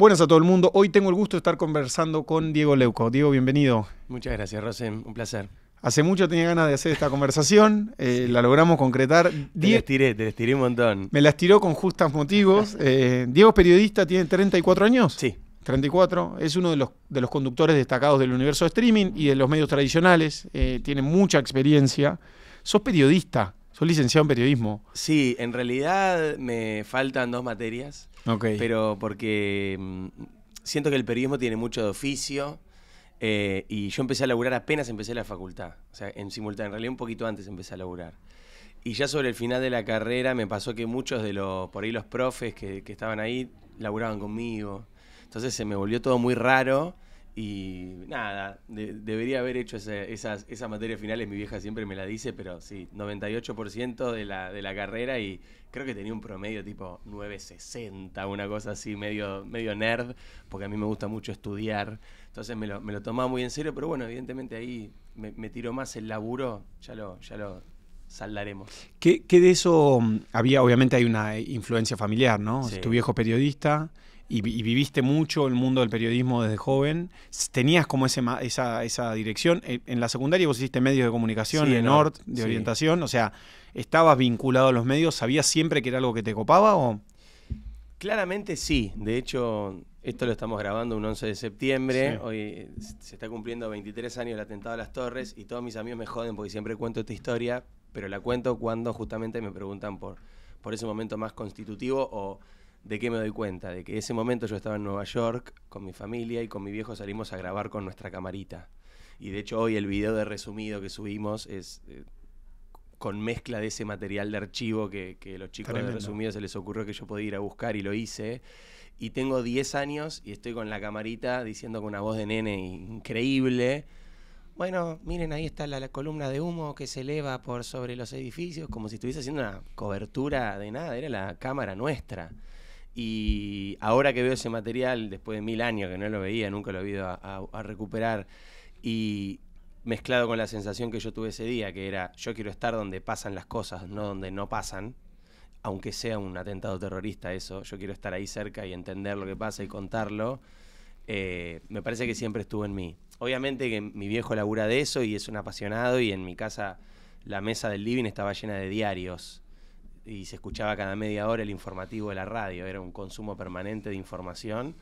Buenas a todo el mundo. Hoy tengo el gusto de estar conversando con Diego Leuco. Diego, bienvenido. Muchas gracias, Rosen. Un placer. Hace mucho tenía ganas de hacer esta conversación, eh, la logramos concretar. te la estiré, te la estiré un montón. Me la estiró con justos motivos. Eh, Diego es periodista, tiene 34 años. Sí. 34, es uno de los, de los conductores destacados del universo de streaming y de los medios tradicionales, eh, tiene mucha experiencia. Sos periodista, sos licenciado en periodismo. Sí, en realidad me faltan dos materias pero porque mm, siento que el periodismo tiene mucho de oficio. Eh, y yo empecé a laburar apenas empecé la facultad. O sea, en simultáneo. En realidad, un poquito antes empecé a laburar. Y ya sobre el final de la carrera me pasó que muchos de los, por ahí los profes que, que estaban ahí, laburaban conmigo. Entonces se me volvió todo muy raro y nada, debería haber hecho esa esas, materias finales, mi vieja siempre me la dice, pero sí, 98% de la, carrera y creo que tenía un promedio tipo 960, una cosa así, medio, medio nerd, porque a mí me gusta mucho estudiar. Entonces me lo, me tomaba muy en serio, pero bueno, evidentemente ahí me, me tiró más el laburo, ya lo, ya lo, saldaremos. ¿Qué, de eso mm, había? Obviamente hay una influencia familiar, ¿no? Tu viejo periodista, y, viviste mucho el mundo del periodismo desde joven. Tenías como ese, esa, dirección. Eh, en la secundaria vos hiciste medios de comunicación, en de de orientación. O sea, ¿estabas vinculado a los medios? ¿Sabías siempre que era algo que te copaba o...? Claramente sí. De hecho, esto lo estamos grabando un 11 de septiembre. Hoy eh, se está cumpliendo 23 años el atentado a las torres y todos mis amigos me joden porque siempre cuento esta historia, pero la cuento cuando justamente me preguntan por, por ese momento más constitutivo o ¿De qué me doy cuenta? De que ese momento yo estaba en Nueva York con mi familia y con mi viejo salimos a grabar con nuestra camarita. Y de hecho hoy el video de resumido que subimos es eh, con mezcla de ese material de archivo que, que los chicos en de resumido se les ocurrió que yo podía ir a buscar y lo hice. Y tengo 10 años y estoy con la camarita diciendo con una voz de nene increíble. Bueno, miren, ahí está la, columna de humo que se eleva por sobre los edificios, como si estuviese haciendo una cobertura de nada, era la cámara nuestra. Y ahora que veo ese material, después de mil años que no lo veía, nunca lo he ido a, recuperar, y mezclado con la sensación que yo tuve ese día, que era yo quiero estar donde pasan las cosas, no donde no pasan, aunque sea un atentado terrorista eso, yo quiero estar ahí cerca y entender lo que pasa y contarlo, eh, me parece que siempre estuvo en mí. Obviamente que mi viejo labura de eso y es un apasionado y en mi casa la mesa del living estaba llena de diarios y se escuchaba cada media hora el informativo de la radio, era un consumo permanente de información.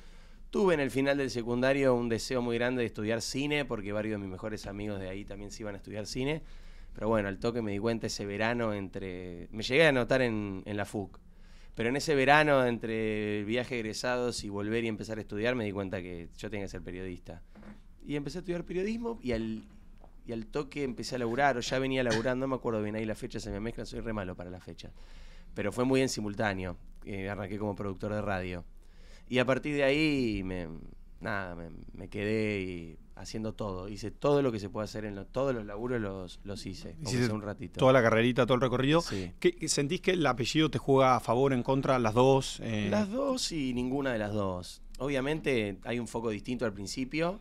Tuve en el final del secundario un deseo muy grande de estudiar cine, porque varios de mis mejores amigos de ahí también se iban a estudiar cine. Pero bueno, al toque me di cuenta ese verano entre... Me llegué a anotar en, en la FUC, pero en ese verano, entre el viaje egresados y volver y empezar a estudiar, me di cuenta que yo tenía que ser periodista. Y empecé a estudiar periodismo y al y al toque empecé a laburar, o ya venía laburando, no me acuerdo bien ahí las fecha, se me mezclan, soy re malo para la fecha. Pero fue muy en simultáneo, eh, arranqué como productor de radio. Y a partir de ahí, me, nada, me, quedé haciendo todo. Hice todo lo que se puede hacer en todos los laburos, los, los hice. Hiciste un ratito. Toda la carrerita, todo el recorrido. ¿Sentís que el apellido te juega a favor, en contra, las dos? Eh? Las dos y ninguna de las dos. Obviamente hay un foco distinto al principio,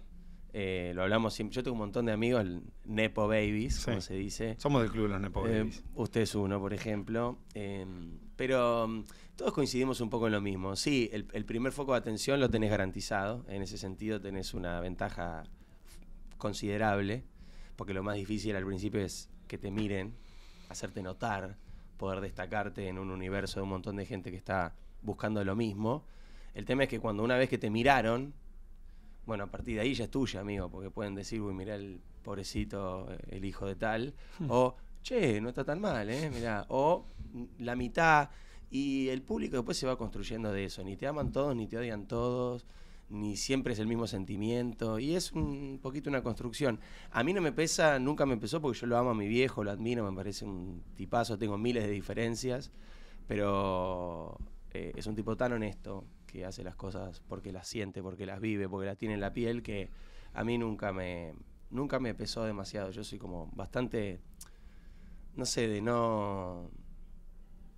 eh, lo hablamos siempre. Yo tengo un montón de amigos, el Nepo Babies, como se dice. Somos del club los Nepo eh, Babies. Usted es uno, por ejemplo. Em, pero mm, todos coincidimos un poco en lo mismo. Sí, el, el, primer foco de atención lo tenés garantizado. En ese sentido tenés una ventaja considerable, porque lo más difícil al principio es que te miren, hacerte notar, poder destacarte en un universo de un montón de gente que está buscando lo mismo. El tema es que cuando una vez que te miraron, bueno, a partir de ahí ya es tuya, amigo, porque pueden decir, uy, mirá el pobrecito, el hijo de tal, hmm. o, che, no está tan mal, ¿eh? Mirá, o la mitad, y el público después se va construyendo de eso, ni te aman todos, ni te odian todos, ni siempre es el mismo sentimiento, y es un poquito una construcción. A mí no me pesa, nunca me empezó, porque yo lo amo a mi viejo, lo admiro, me parece un tipazo, tengo miles de diferencias, pero eh, es un tipo tan honesto, que hace las cosas porque las siente, porque las vive, porque las tiene en la piel, que a mí nunca me, nunca me pesó demasiado. Yo soy como bastante, no sé, de no...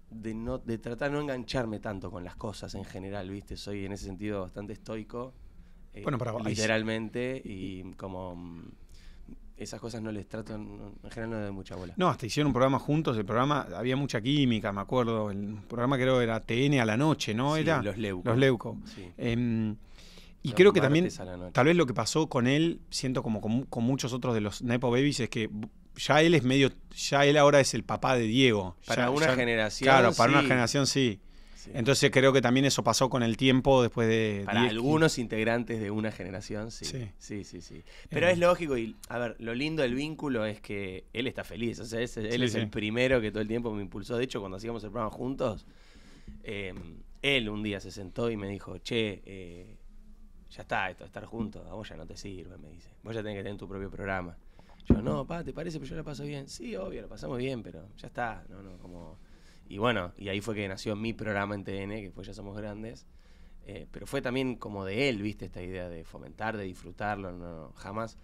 De, no, de tratar de no engancharme tanto con las cosas en general, ¿viste? Soy en ese sentido bastante estoico, eh, bueno, para, literalmente, y como... Mm, esas cosas no les tratan, en general no mucha bola. No, hasta hicieron un programa juntos, el programa, había mucha química, me acuerdo, el programa creo era TN a la noche, ¿no? los Leuco. Los Leuco. Em, y creo que también, tal vez lo que pasó con él, siento como con, muchos otros de los Nepo Babies, es que ya él es medio, ya él ahora es el papá de Diego. Para una generación. Claro, para una generación sí. Entonces creo que también eso pasó con el tiempo después de... Para algunos integrantes de una generación, sí. Sí, sí, sí. Eh. Pero es lógico y, a ver, lo lindo del vínculo es que él está feliz. O sea, él es el primero que todo el tiempo me impulsó. De hecho, cuando hacíamos el programa juntos, em, él un día se sentó y me dijo, che, eh, ya está, esto estar juntos, a vos ya no te sirve, me dice. Vos ya tenés que tener tu propio programa. Yo, no, pa, ¿te parece? Pero yo la paso bien. Sí, obvio, lo pasamos bien, pero ya está. No, no, como y bueno, y ahí fue que nació mi programa en TN, que fue Ya Somos Grandes. Eh, pero fue también como de él, ¿viste? Esta idea de fomentar, de disfrutarlo, no, jamás.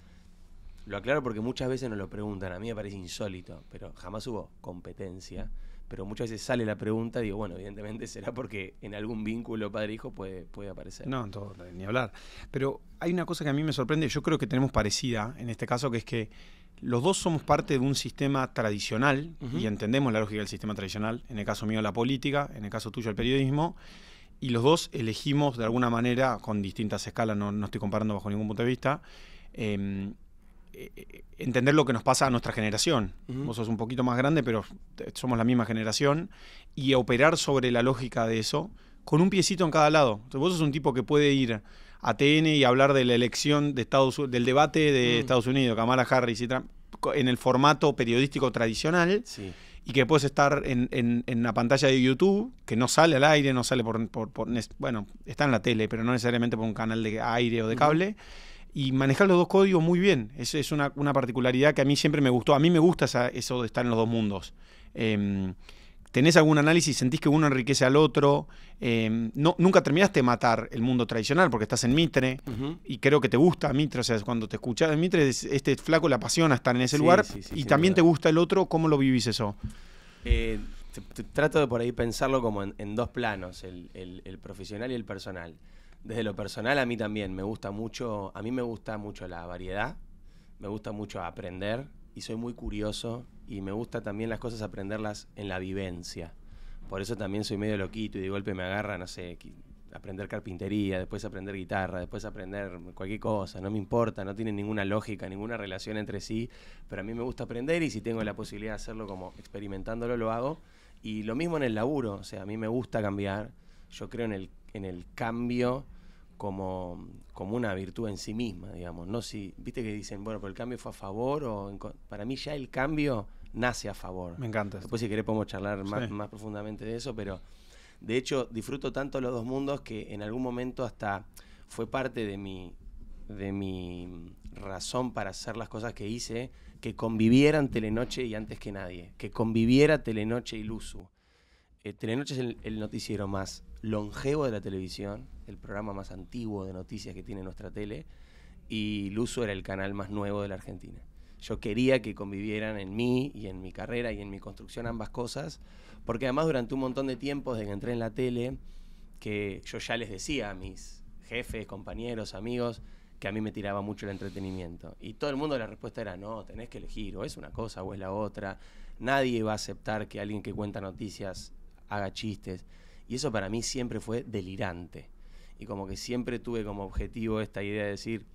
Lo aclaro porque muchas veces nos lo preguntan, a mí me parece insólito, pero jamás hubo competencia. Pero muchas veces sale la pregunta, digo, bueno, evidentemente será porque en algún vínculo padre-hijo puede, puede aparecer. No, ni hablar. Pero hay una cosa que a mí me sorprende, yo creo que tenemos parecida en este caso, que es que los dos somos parte de un sistema tradicional y entendemos la lógica del sistema tradicional, en el caso mío la política, en el caso tuyo el periodismo, y los dos elegimos de alguna manera, con distintas escalas, no, estoy comparando bajo ningún punto de vista, em, e, e, entender lo que nos pasa a nuestra generación. Vos sos un poquito más grande, pero somos la misma generación, y operar sobre la lógica de eso con un piecito en cada lado. Entonces, vos sos un tipo que puede ir ATN y hablar de la elección de Estados del debate de mm. Estados Unidos, Kamala Harris y Trump, en el formato periodístico tradicional. Y que puedes estar en, en, en, la pantalla de YouTube, que no sale al aire, no sale por, Bueno, está en la tele, pero no necesariamente por un canal de aire o de cable. y manejar los dos códigos muy bien. Esa es una, particularidad que a mí siempre me gustó. A mí me gusta eso de estar en los dos mundos. Em, ¿Tenés algún análisis? ¿Sentís que uno enriquece al otro? Em, no, nunca terminaste de matar el mundo tradicional porque estás en Mitre y creo que te gusta Mitre. O sea, cuando te escuchas en Mitre, este flaco la apasiona estar en ese lugar y también te gusta el otro. ¿Cómo lo vivís eso? Eh, trato de por ahí pensarlo como en, dos planos, el, el, profesional y el personal. Desde lo personal a mí también me gusta mucho, a mí me gusta mucho la variedad, me gusta mucho aprender y soy muy curioso y me gusta también las cosas aprenderlas en la vivencia. Por eso también soy medio loquito y de golpe me agarra, no sé, aprender carpintería, después aprender guitarra, después aprender cualquier cosa, no me importa, no tiene ninguna lógica, ninguna relación entre sí, pero a mí me gusta aprender y si tengo la posibilidad de hacerlo como experimentándolo lo hago. Y lo mismo en el laburo, o sea, a mí me gusta cambiar, yo creo en el, en el cambio como, una virtud en sí misma, digamos. No si, viste que dicen, bueno, pero el cambio fue a favor o para mí ya el cambio nace a favor. Me encanta. Después si querés podemos charlar más, más profundamente de eso, pero de hecho disfruto tanto los dos mundos que en algún momento hasta fue parte de mi, de mi razón para hacer las cosas que hice, que convivieran Telenoche y antes que nadie, que conviviera Telenoche y Luzu. Eh, Telenoche es el noticiero más longevo de la televisión el programa más antiguo de noticias que tiene nuestra tele, y Luso era el canal más nuevo de la Argentina. Yo quería que convivieran en mí y en mi carrera y en mi construcción ambas cosas, porque además durante un montón de tiempo, desde que entré en la tele, que yo ya les decía a mis jefes, compañeros, amigos, que a mí me tiraba mucho el entretenimiento. Y todo el mundo la respuesta era, no, tenés que elegir, o es una cosa o es la otra. Nadie va a aceptar que alguien que cuenta noticias haga chistes. Y eso para mí siempre fue delirante y como que siempre tuve como objetivo esta idea de decir,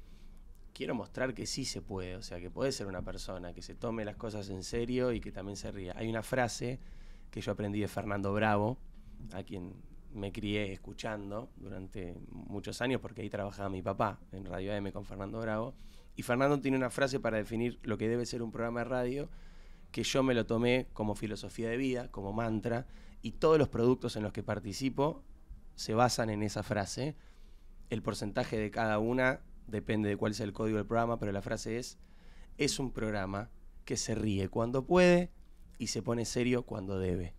quiero mostrar que sí se puede, o sea, que puede ser una persona, que se tome las cosas en serio y que también se ría. Hay una frase que yo aprendí de Fernando Bravo, a quien me crié escuchando durante muchos años, porque ahí trabajaba mi papá en Radio AM con Fernando Bravo, y Fernando tiene una frase para definir lo que debe ser un programa de radio, que yo me lo tomé como filosofía de vida, como mantra, y todos los productos en los que participo se basan en esa frase. El porcentaje de cada una depende de cuál sea el código del programa, pero la frase es, es un programa que se ríe cuando puede y se pone serio cuando debe.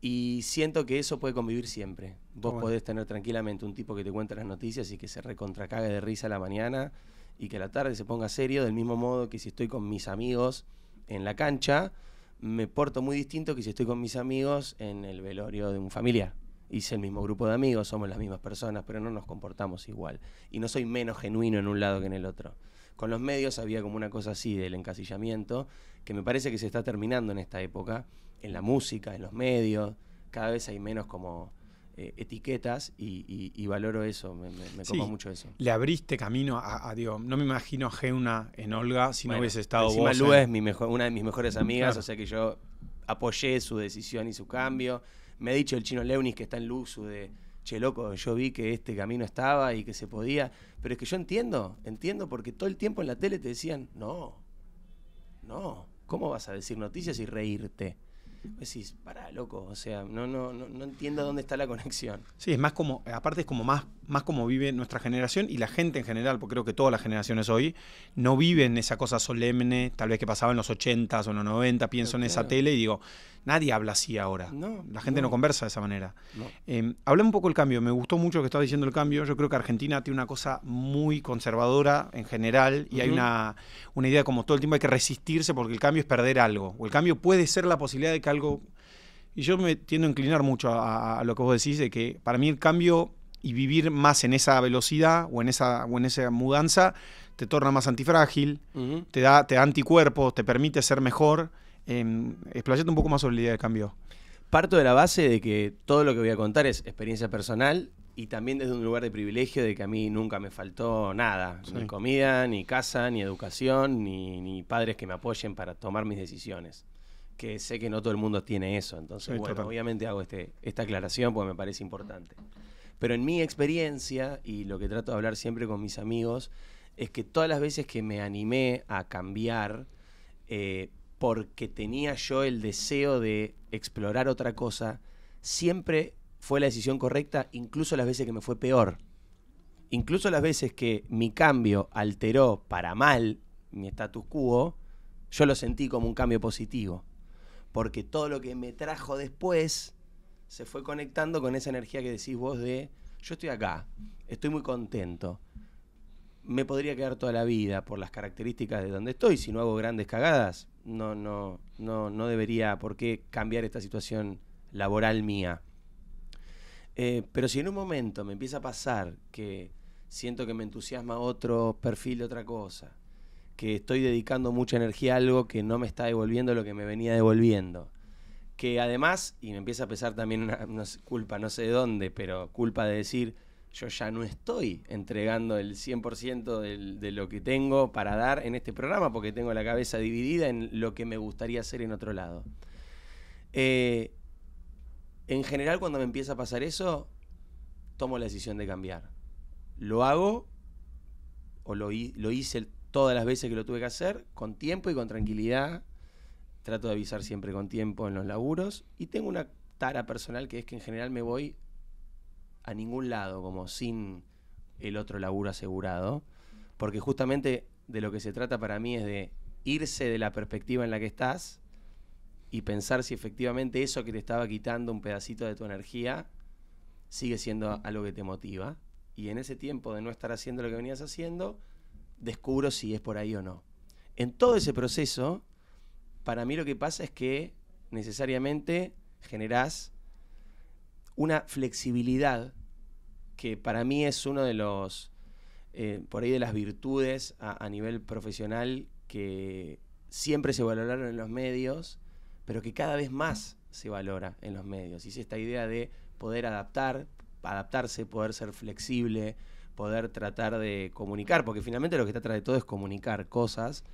Y siento que eso puede convivir siempre. Vos podés tener tranquilamente un tipo que te cuenta las noticias y que se recontracague de risa a la mañana y que a la tarde se ponga serio, del mismo modo que si estoy con mis amigos en la cancha, me porto muy distinto que si estoy con mis amigos en el velorio de un familiar hice el mismo grupo de amigos, somos las mismas personas, pero no nos comportamos igual. Y no soy menos genuino en un lado que en el otro. Con los medios había como una cosa así del encasillamiento, que me parece que se está terminando en esta época, en la música, en los medios, cada vez hay menos como eh, etiquetas y, valoro eso, me, me, mucho eso. Le abriste camino a, dios no me imagino a Geuna en Olga si no hubiese estado vos. es una de mis mejores amigas, o sea que yo apoyé su decisión y su cambio me ha dicho el chino Leunis que está en luz de, che, loco, yo vi que este camino estaba y que se podía, pero es que yo entiendo, entiendo porque todo el tiempo en la tele te decían, no, no, ¿cómo vas a decir noticias y reírte? decís, loco, o sea, no, no, no, entiendo dónde está la conexión. Sí, es más como, aparte es como más, más como vive nuestra generación y la gente en general, porque creo que todas las generaciones hoy no viven esa cosa solemne, tal vez que pasaba en los 80s o en los 90, pienso en esa tele y digo, nadie habla así ahora. la gente no. conversa de esa manera. No. Em, habla un poco el cambio, me gustó mucho lo que estabas diciendo el cambio, yo creo que Argentina tiene una cosa muy conservadora en general y hay una, idea como todo el tiempo hay que resistirse porque el cambio es perder algo, o el cambio puede ser la posibilidad de algo... Y yo me tiendo a inclinar mucho a, lo que vos decís, de que para mí el cambio y vivir más en esa velocidad o en esa, o en esa mudanza te torna más antifrágil, te, da, anticuerpos, te permite ser mejor. Eh, explayate un poco más sobre la idea de cambio. Parto de la base de que todo lo que voy a contar es experiencia personal y también desde un lugar de privilegio de que a mí nunca me faltó nada, ni comida, ni casa, ni educación, ni, ni padres que me apoyen para tomar mis decisiones que sé que no todo el mundo tiene eso. Entonces, bueno, obviamente hago este, esta aclaración porque me parece importante. Pero en mi experiencia, y lo que trato de hablar siempre con mis amigos, es que todas las veces que me animé a cambiar, eh, porque tenía yo el deseo de explorar otra cosa, siempre fue la decisión correcta, incluso las veces que me fue peor. Incluso las veces que mi cambio alteró para mal mi status quo, yo lo sentí como un cambio positivo porque todo lo que me trajo después se fue conectando con esa energía que decís vos de, yo estoy acá, estoy muy contento, me podría quedar toda la vida por las características de donde estoy, si no hago grandes cagadas, no, no, no, debería por qué cambiar esta situación laboral mía. Eh, pero si en un momento me empieza a pasar que siento que me entusiasma otro perfil, otra cosa, que estoy dedicando mucha energía a algo que no me está devolviendo lo que me venía devolviendo. Que además, y me empieza a pesar también una, culpa, no sé de dónde, pero culpa de decir, yo ya no estoy entregando el 100% de lo que tengo para dar en este programa, porque tengo la cabeza dividida en lo que me gustaría hacer en otro lado. Eh, en general, cuando me empieza a pasar eso, tomo la decisión de cambiar. Lo hago o lo, lo hice todas las veces que lo tuve que hacer, con tiempo y con tranquilidad. Trato de avisar siempre con tiempo en los laburos. Y tengo una tara personal que es que en general me voy a ningún lado, como sin el otro laburo asegurado. Porque justamente de lo que se trata para mí es de irse de la perspectiva en la que estás y pensar si efectivamente eso que te estaba quitando un pedacito de tu energía sigue siendo algo que te motiva. Y en ese tiempo de no estar haciendo lo que venías haciendo, descubro si es por ahí o no. En todo ese proceso, para mí lo que pasa es que necesariamente generás una flexibilidad que para mí es uno de los, eh, por ahí de las virtudes a, a nivel profesional que siempre se valoraron en los medios, pero que cada vez más se valora en los medios. Y es esta idea de poder adaptar, adaptarse, poder ser flexible, poder tratar de comunicar, porque finalmente lo que trata de todo es comunicar cosas,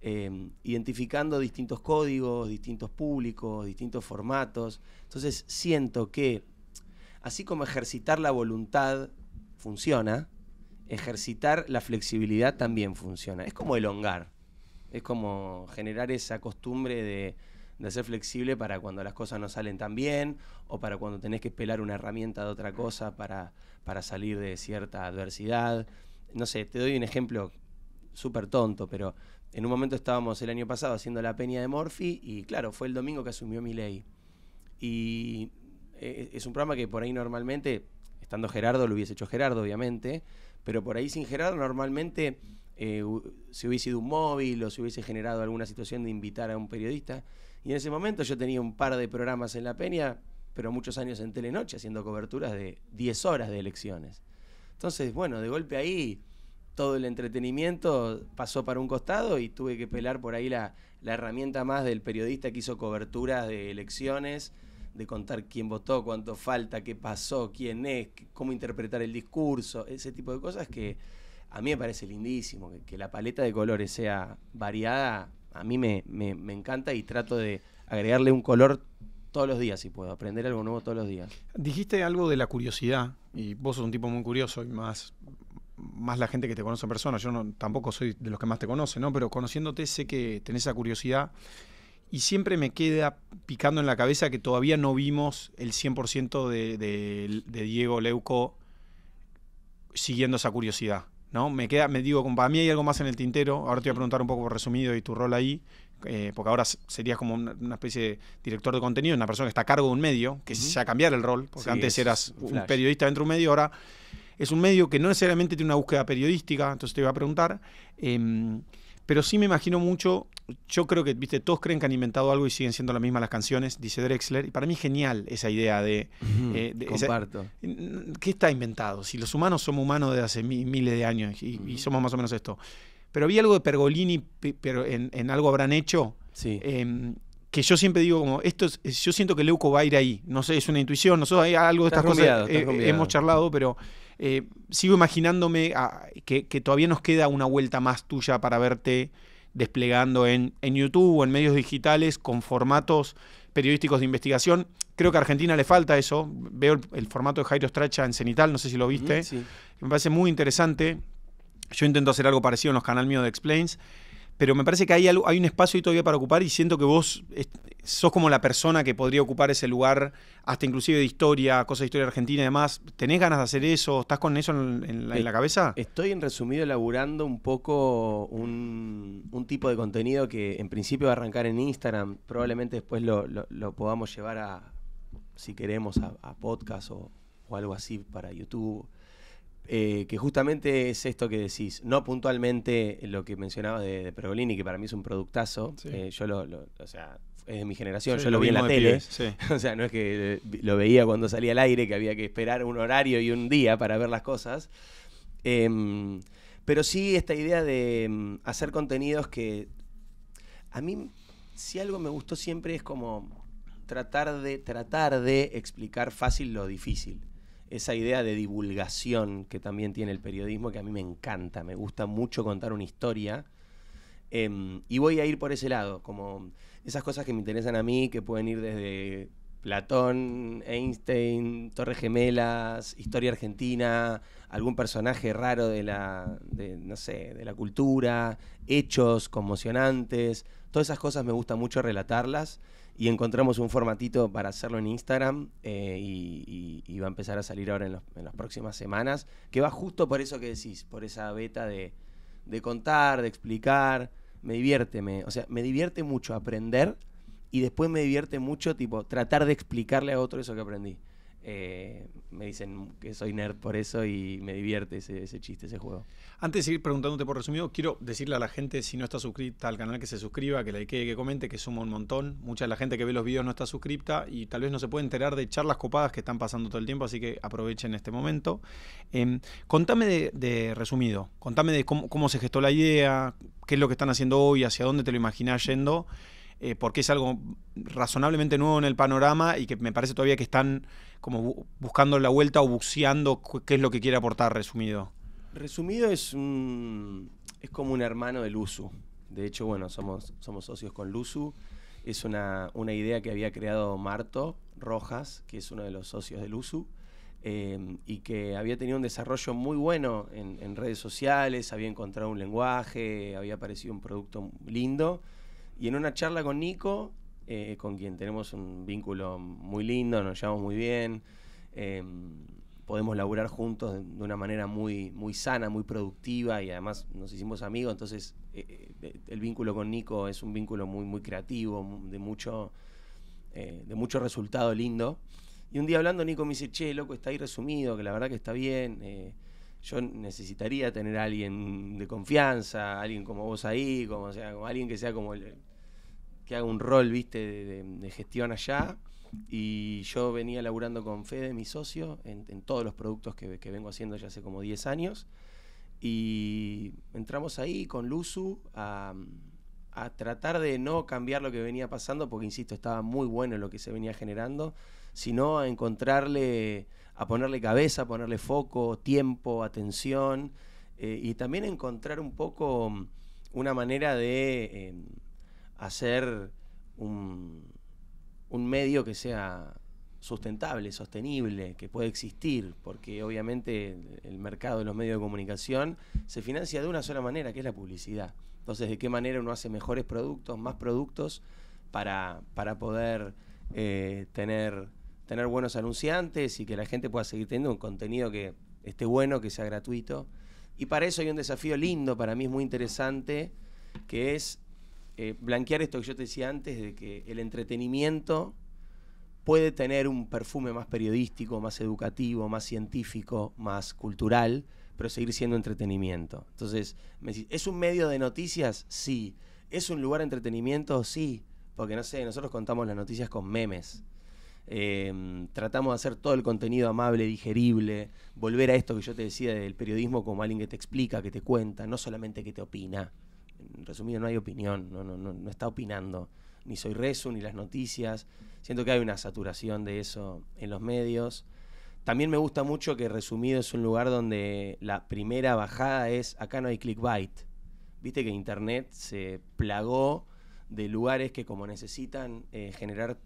em, identificando distintos códigos, distintos públicos, distintos formatos. Entonces siento que, así como ejercitar la voluntad funciona, ejercitar la flexibilidad también funciona. Es como elongar, es como generar esa costumbre de, de ser flexible para cuando las cosas no salen tan bien o para cuando tenés que pelar una herramienta de otra cosa para para salir de cierta adversidad. No sé, te doy un ejemplo súper tonto, pero en un momento estábamos el año pasado haciendo la peña de Morphy y claro, fue el domingo que asumió mi ley. Y eh, es un programa que por ahí normalmente, estando Gerardo, lo hubiese hecho Gerardo, obviamente, pero por ahí sin Gerardo normalmente si eh, se hubiese ido un móvil o se hubiese generado alguna situación de invitar a un periodista. Y en ese momento yo tenía un par de programas en la peña pero muchos años en Telenoche haciendo coberturas de 10 horas de elecciones. Entonces, bueno, de golpe ahí todo el entretenimiento pasó para un costado y tuve que pelar por ahí la, herramienta más del periodista que hizo coberturas de elecciones, de contar quién votó, cuánto falta, qué pasó, quién es, cómo interpretar el discurso, ese tipo de cosas que a mí me parece lindísimo, que, la paleta de colores sea variada, a mí me, me encanta y trato de agregarle un color todos los días si puedo, aprender algo nuevo todos los días. Dijiste algo de la curiosidad, y vos sos un tipo muy curioso y más, más la gente que te conoce en persona, yo tampoco soy de los que más te conocen, ¿no? pero conociéndote sé que tenés esa curiosidad y siempre me queda picando en la cabeza que todavía no vimos el 100% de, de, Diego Leuco siguiendo esa curiosidad. ¿no? Me queda, me digo, para mí hay algo más en el tintero, ahora te voy a preguntar un poco resumido y tu rol ahí, eh, porque ahora serías como una, especie de director de contenido, una persona que está a cargo de un medio, que se ya cambiar el rol, porque antes eras un periodista dentro de un medio, ahora es un medio que no necesariamente tiene una búsqueda periodística, entonces te iba a preguntar, em, pero sí me imagino mucho, yo creo que, viste, todos creen que han inventado algo y siguen siendo las mismas las canciones, dice Drexler, y para mí es genial esa idea de... Eh, comparto. ¿Qué está inventado? Si los humanos somos humanos de hace miles de años y somos más o menos esto. Pero vi algo de Pergolini, pero en, algo habrán hecho. Em, que yo siempre digo como esto yo siento que Leuco va a ir ahí no sé es una intuición nosotros hay algo de estas cosas eh, hemos charlado pero eh, sigo imaginándome ah, que, todavía nos queda una vuelta más tuya para verte desplegando en, YouTube o en medios digitales con formatos periodísticos de investigación creo que a Argentina le falta eso veo el, formato de Jairo Stracha en Cenital no sé si lo viste me parece muy interesante yo intento hacer algo parecido en los canales míos de Explains, pero me parece que hay, hay un espacio todavía para ocupar y siento que vos sos como la persona que podría ocupar ese lugar, hasta inclusive de historia, cosas de historia argentina y demás. ¿Tenés ganas de hacer eso? ¿Estás con eso en, la, cabeza? Estoy en resumido elaborando un poco un, tipo de contenido que en principio va a arrancar en Instagram, probablemente después lo, podamos llevar a, si queremos, a, podcast o, o algo así para YouTube eh, que justamente es esto que decís, no puntualmente lo que mencionabas de, de Pergolini, que para mí es un productazo, eh, yo lo, o sea, es de mi generación, yo lo, vi en la tele, o sea, no es que eh, lo veía cuando salía al aire, que había que esperar un horario y un día para ver las cosas, em, pero sí esta idea de em, hacer contenidos que a mí, si algo me gustó siempre es como tratar de, tratar de explicar fácil lo difícil esa idea de divulgación que también tiene el periodismo, que a mí me encanta, me gusta mucho contar una historia. Em, y voy a ir por ese lado, como esas cosas que me interesan a mí, que pueden ir desde Platón, Einstein, Torres Gemelas, historia argentina, algún personaje raro de la, no sé, de la cultura, hechos conmocionantes, todas esas cosas me gusta mucho relatarlas y encontramos un formatito para hacerlo en Instagram eh, y, va a empezar a salir ahora en, las próximas semanas, que va justo por eso que decís, por esa beta de, de contar, de explicar. Me divierte, me, o sea, me divierte mucho aprender y después me divierte mucho tipo tratar de explicarle a otro eso que aprendí. Eh, me dicen que soy nerd por eso y me divierte ese, chiste, ese juego. Antes de seguir preguntándote por resumido, quiero decirle a la gente, si no está suscrita al canal, que se suscriba, que likee, que comente, que sumo un montón. Mucha de la gente que ve los videos no está suscripta y tal vez no se puede enterar de charlas copadas que están pasando todo el tiempo, así que aprovechen este momento. Em, contame de, resumido, contame de cómo, cómo se gestó la idea, qué es lo que están haciendo hoy, hacia dónde te lo imaginás yendo eh, porque es algo razonablemente nuevo en el panorama y que me parece todavía que están como buscando la vuelta o buceando qué es lo que quiere aportar resumido. Resumido es, es como un hermano del USU. De hecho, bueno, somos, somos socios con Luzu. Es una, una idea que había creado Marto Rojas, que es uno de los socios del USU, eh, y que había tenido un desarrollo muy bueno en, en redes sociales, había encontrado un lenguaje, había aparecido un producto lindo y en una charla con Nico, eh, con quien tenemos un vínculo muy lindo, nos llevamos muy bien, em, podemos laburar juntos de, una manera muy, muy sana, muy productiva y además nos hicimos amigos, entonces eh, eh, el vínculo con Nico es un vínculo muy, muy creativo, de mucho, de mucho resultado lindo. Y un día hablando Nico me dice, che, loco, está ahí resumido, que la verdad que está bien yo necesitaría tener a alguien de confianza, alguien como vos ahí, como, sea, alguien que sea como el, que haga un rol, viste, de, gestión allá. Y yo venía laburando con Fede, mi socio, en, todos los productos que, vengo haciendo ya hace como 10 años. Y entramos ahí con Luzu a, tratar de no cambiar lo que venía pasando, porque insisto, estaba muy bueno lo que se venía generando, sino a encontrarle, a ponerle cabeza, ponerle foco, tiempo, atención, eh, y también encontrar un poco una manera de... Em, hacer un, un medio que sea sustentable, sostenible, que pueda existir, porque obviamente el mercado de los medios de comunicación se financia de una sola manera, que es la publicidad. Entonces, ¿de qué manera uno hace mejores productos, más productos, para, para poder eh, tener, tener buenos anunciantes y que la gente pueda seguir teniendo un contenido que esté bueno, que sea gratuito? Y para eso hay un desafío lindo, para mí es muy interesante, que es eh, blanquear esto que yo te decía antes, de que el entretenimiento puede tener un perfume más periodístico, más educativo, más científico, más cultural, pero seguir siendo entretenimiento. Entonces, ¿es un medio de noticias? Sí. ¿Es un lugar de entretenimiento? Sí. Porque no sé, nosotros contamos las noticias con memes. Eh, tratamos de hacer todo el contenido amable, digerible, volver a esto que yo te decía del periodismo como alguien que te explica, que te cuenta, no solamente que te opina. En resumido, no hay opinión, no, no, no, está opinando. Ni soy resu, ni las noticias. Siento que hay una saturación de eso en los medios. También me gusta mucho que resumido es un lugar donde la primera bajada es acá no hay clickbait. Viste que Internet se plagó de lugares que como necesitan eh, generar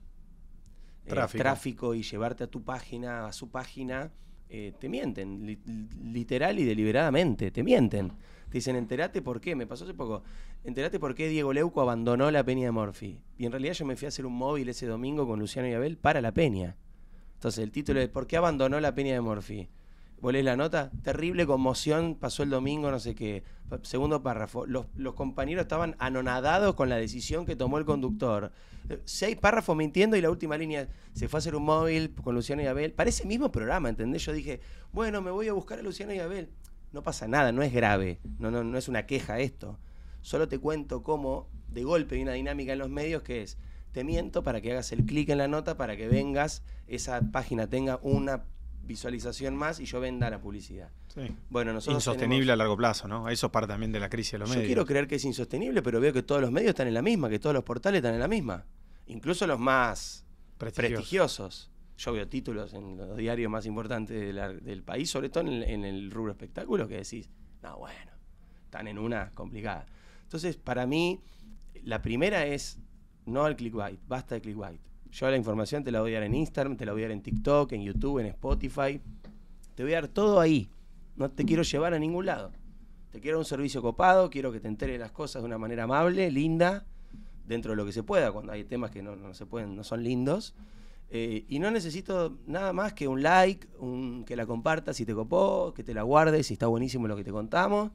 eh, tráfico y llevarte a tu página, a su página, eh, te mienten, literal y deliberadamente, te mienten. Te dicen, enterate por qué, me pasó hace poco, enterate por qué Diego Leuco abandonó la peña de Morphy. Y en realidad yo me fui a hacer un móvil ese domingo con Luciano y Abel para la peña. Entonces el título es ¿Por qué abandonó la peña de Morphy? ¿Vos la nota? Terrible conmoción, pasó el domingo, no sé qué. Segundo párrafo. Los, compañeros estaban anonadados con la decisión que tomó el conductor. Eh, seis párrafos mintiendo y la última línea se fue a hacer un móvil con Luciano y Abel. Para ese mismo programa, ¿entendés? Yo dije, bueno, me voy a buscar a Luciano y Abel. No pasa nada, no es grave. No, no, no es una queja esto. Solo te cuento cómo de golpe hay una dinámica en los medios que es te miento para que hagas el clic en la nota, para que vengas, esa página tenga una visualización más y yo venda la publicidad. Sí. Bueno, nosotros insostenible a largo plazo, ¿no? Eso parte también de la crisis de los medios. Yo quiero creer que es insostenible, pero veo que todos los medios están en la misma, que todos los portales están en la misma. Incluso los más prestigiosos. Yo veo títulos en los diarios más importantes del país, sobre todo en, el rubro espectáculo, que decís, no, bueno, están en una complicada. Entonces, para mí, la primera es no al clickbait, basta de clickbait. Yo la información te la voy a dar en Instagram, te la voy a dar en TikTok, en YouTube, en Spotify. Te voy a dar todo ahí. No te quiero llevar a ningún lado. Te quiero un servicio copado, quiero que te entere las cosas de una manera amable, linda, dentro de lo que se pueda, cuando hay temas que no, no se pueden, no son lindos. Eh, y no necesito nada más que un like, un, que la compartas si te copó, que te la guardes si está buenísimo lo que te contamos.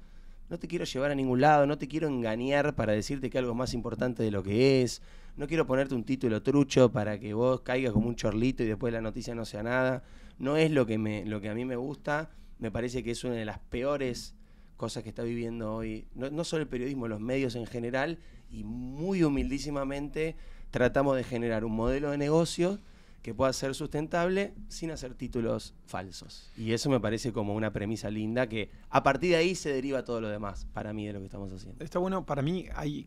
No te quiero llevar a ningún lado, no te quiero engañar para decirte que algo es más importante de lo que es no quiero ponerte un título trucho para que vos caigas como un chorlito y después la noticia no sea nada. No es lo que, me, lo que a mí me gusta, me parece que es una de las peores cosas que está viviendo hoy, no, no solo el periodismo, los medios en general, y muy humildísimamente tratamos de generar un modelo de negocio que pueda ser sustentable sin hacer títulos falsos. Y eso me parece como una premisa linda que a partir de ahí se deriva todo lo demás, para mí, de lo que estamos haciendo. Está bueno, para mí hay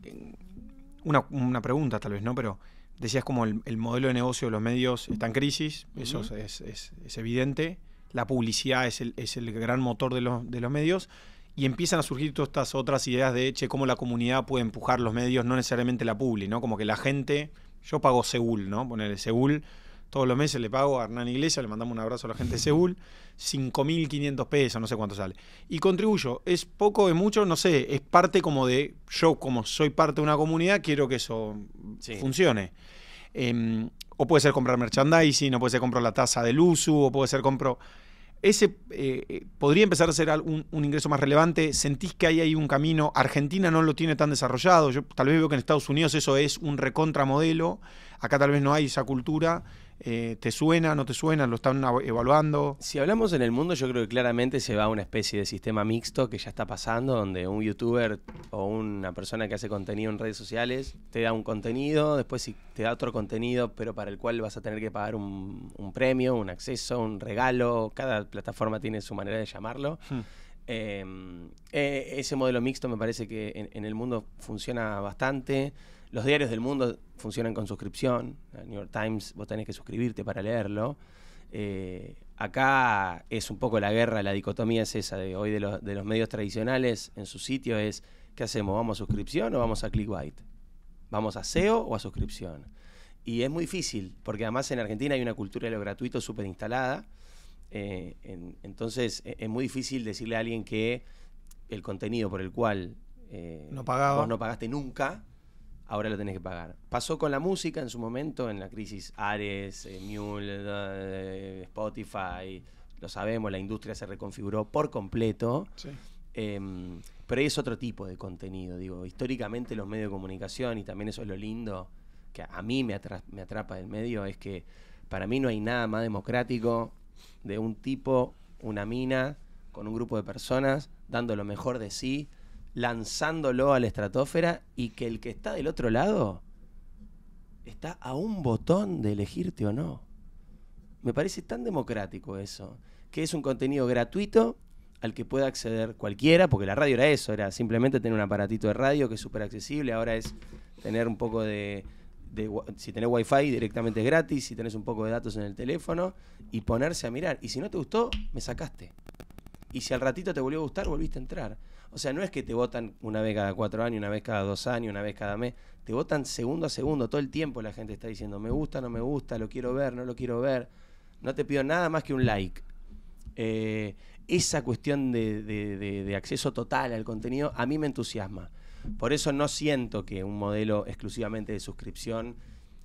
una, una pregunta tal vez, ¿no? Pero decías como el, modelo de negocio de los medios está en crisis, eso es, evidente, la publicidad es el, gran motor de los, de los medios y empiezan a surgir todas estas otras ideas de, che, cómo la comunidad puede empujar los medios, no necesariamente la publi, ¿no? Como que la gente, yo pago Seúl, ¿no? Poner Seúl todos los meses le pago a Hernán Iglesias, le mandamos un abrazo a la gente de Seúl, 5.500 pesos, no sé cuánto sale. Y contribuyo, es poco, es mucho, no sé, es parte como de, yo como soy parte de una comunidad, quiero que eso funcione. Em, o puede ser comprar merchandising, o puede ser comprar la tasa del uso, o puede ser compro... Ese eh, eh, podría empezar a ser un, un, ingreso más relevante. ¿Sentís que ahí hay un camino? Argentina no lo tiene tan desarrollado. Yo tal vez veo que en Estados Unidos eso es un recontramodelo. Acá tal vez no hay esa cultura. Eh, ¿Te suena, no te suena? ¿Lo están evaluando? Si hablamos en el mundo, yo creo que claramente se va a una especie de sistema mixto que ya está pasando, donde un youtuber o una persona que hace contenido en redes sociales te da un contenido, después te da otro contenido, pero para el cual vas a tener que pagar un, premio, un acceso, un regalo. Cada plataforma tiene su manera de llamarlo. Hmm. Em, eh, ese modelo mixto me parece que en el mundo funciona bastante. Los diarios del mundo funcionan con suscripción. El New York Times, vos tenés que suscribirte para leerlo. Eh, acá es un poco la guerra, la dicotomía es esa de hoy de los, medios tradicionales en su sitio es, ¿qué hacemos? ¿Vamos a suscripción o vamos a clickbait? ¿Vamos a SEO o a suscripción? Y es muy difícil, porque además en Argentina hay una cultura de lo gratuito súper instalada. Eh, entonces e, es muy difícil decirle a alguien que el contenido por el cual eh, no vos no pagaste nunca ahora lo tenés que pagar. Pasó con la música en su momento, en la crisis Ares, eh, Mule, eh, eh, Spotify, lo sabemos, la industria se reconfiguró por completo. Em, pero es otro tipo de contenido, digo, históricamente los medios de comunicación, y también eso es lo lindo, que a mí me, me atrapa del medio, es que para mí no hay nada más democrático de un tipo, una mina, con un grupo de personas, dando lo mejor de sí, lanzándolo a la estratosfera y que el que está del otro lado está a un botón de elegirte o no. Me parece tan democrático eso, que es un contenido gratuito al que pueda acceder cualquiera, porque la radio era eso, era simplemente tener un aparatito de radio que es súper accesible, ahora es tener un poco de, si tenés wifi directamente es gratis, si tenés un poco de datos en el teléfono y ponerse a mirar. Y si no te gustó, me sacaste y si al ratito te volvió a gustar, volviste a entrar. O sea, no es que te votan una vez cada cuatro años, una vez cada dos años, una vez cada mes. Te votan segundo a segundo. Todo el tiempo la gente está diciendo, me gusta, no me gusta, lo quiero ver, no lo quiero ver. No te pido nada más que un like. Eh, esa cuestión de, de, acceso total al contenido a mí me entusiasma. Por eso no siento que un modelo exclusivamente de suscripción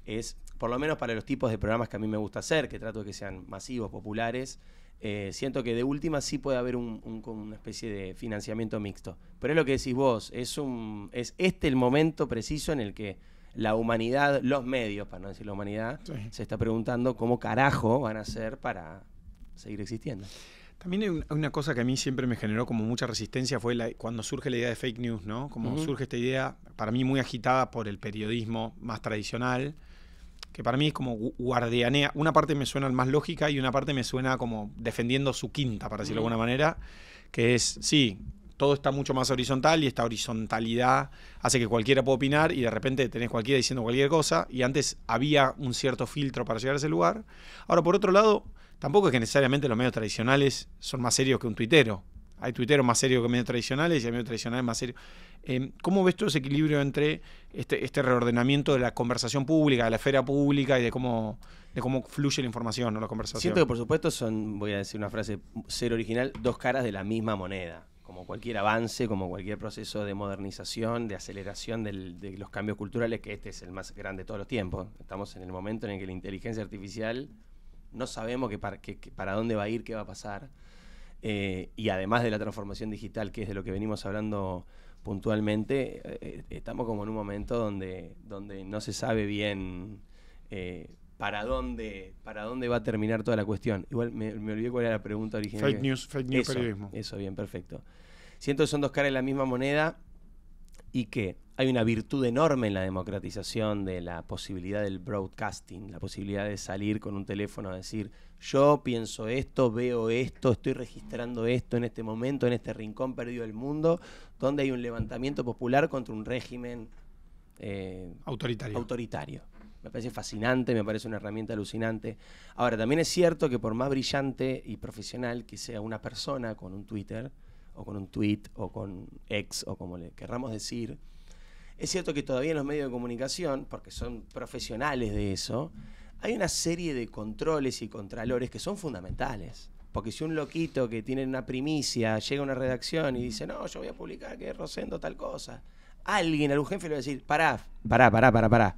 es, por lo menos para los tipos de programas que a mí me gusta hacer, que trato de que sean masivos, populares, eh, siento que de última sí puede haber un, una especie de financiamiento mixto. Pero es lo que decís vos, es, un, es este el momento preciso en el que la humanidad, los medios, para no decir la humanidad, se está preguntando cómo carajo van a hacer para seguir existiendo. También hay una cosa que a mí siempre me generó como mucha resistencia fue cuando surge la idea de fake news, ¿no? Como surge esta idea, para mí muy agitada por el periodismo más tradicional, que para mí es como guardianea. Una parte me suena más lógica y una parte me suena como defendiendo su quinta, para decirlo de alguna manera, que es, sí, todo está mucho más horizontal y esta horizontalidad hace que cualquiera pueda opinar y de repente tenés cualquiera diciendo cualquier cosa y antes había un cierto filtro para llegar a ese lugar. Ahora, por otro lado, tampoco es que necesariamente los medios tradicionales son más serios que un tuitero hay tuiteros más serio que medios tradicionales y hay medios tradicionales más serios. Em, ¿Cómo ves todo ese equilibrio entre este, este, reordenamiento de la conversación pública, de la esfera pública y de cómo, de cómo fluye la información ¿no? la conversación? Siento que, por supuesto, son, voy a decir una frase ser original, dos caras de la misma moneda. Como cualquier avance, como cualquier proceso de modernización, de aceleración de los cambios culturales, que este es el más grande de todos los tiempos. Estamos en el momento en el que la inteligencia artificial no sabemos que para, para dónde va a ir, qué va a pasar eh, y además de la transformación digital, que es de lo que venimos hablando puntualmente, eh, eh, estamos como en un momento donde, donde no se sabe bien para, dónde, para dónde va a terminar toda la cuestión. Igual me, olvidé cuál era la pregunta original. Fake news, fake news periodismo. Eso, bien, perfecto. Siento que son dos caras de la misma moneda y que hay una virtud enorme en la democratización de la posibilidad del broadcasting, la posibilidad de salir con un teléfono a decir, yo pienso esto, veo esto, estoy registrando esto en este momento, en este rincón perdido del mundo, donde hay un levantamiento popular contra un régimen eh, autoritario. autoritario. Me parece fascinante, me parece una herramienta alucinante. Ahora, también es cierto que por más brillante y profesional que sea una persona con un Twitter, o con un tweet o con ex o como le querramos decir. Es cierto que todavía en los medios de comunicación, porque son profesionales de eso, hay una serie de controles y contralores que son fundamentales. Porque si un loquito que tiene una primicia llega a una redacción y dice, no, yo voy a publicar que Rosendo tal cosa, alguien, algún jefe le va a decir, pará, pará, pará, pará, pará.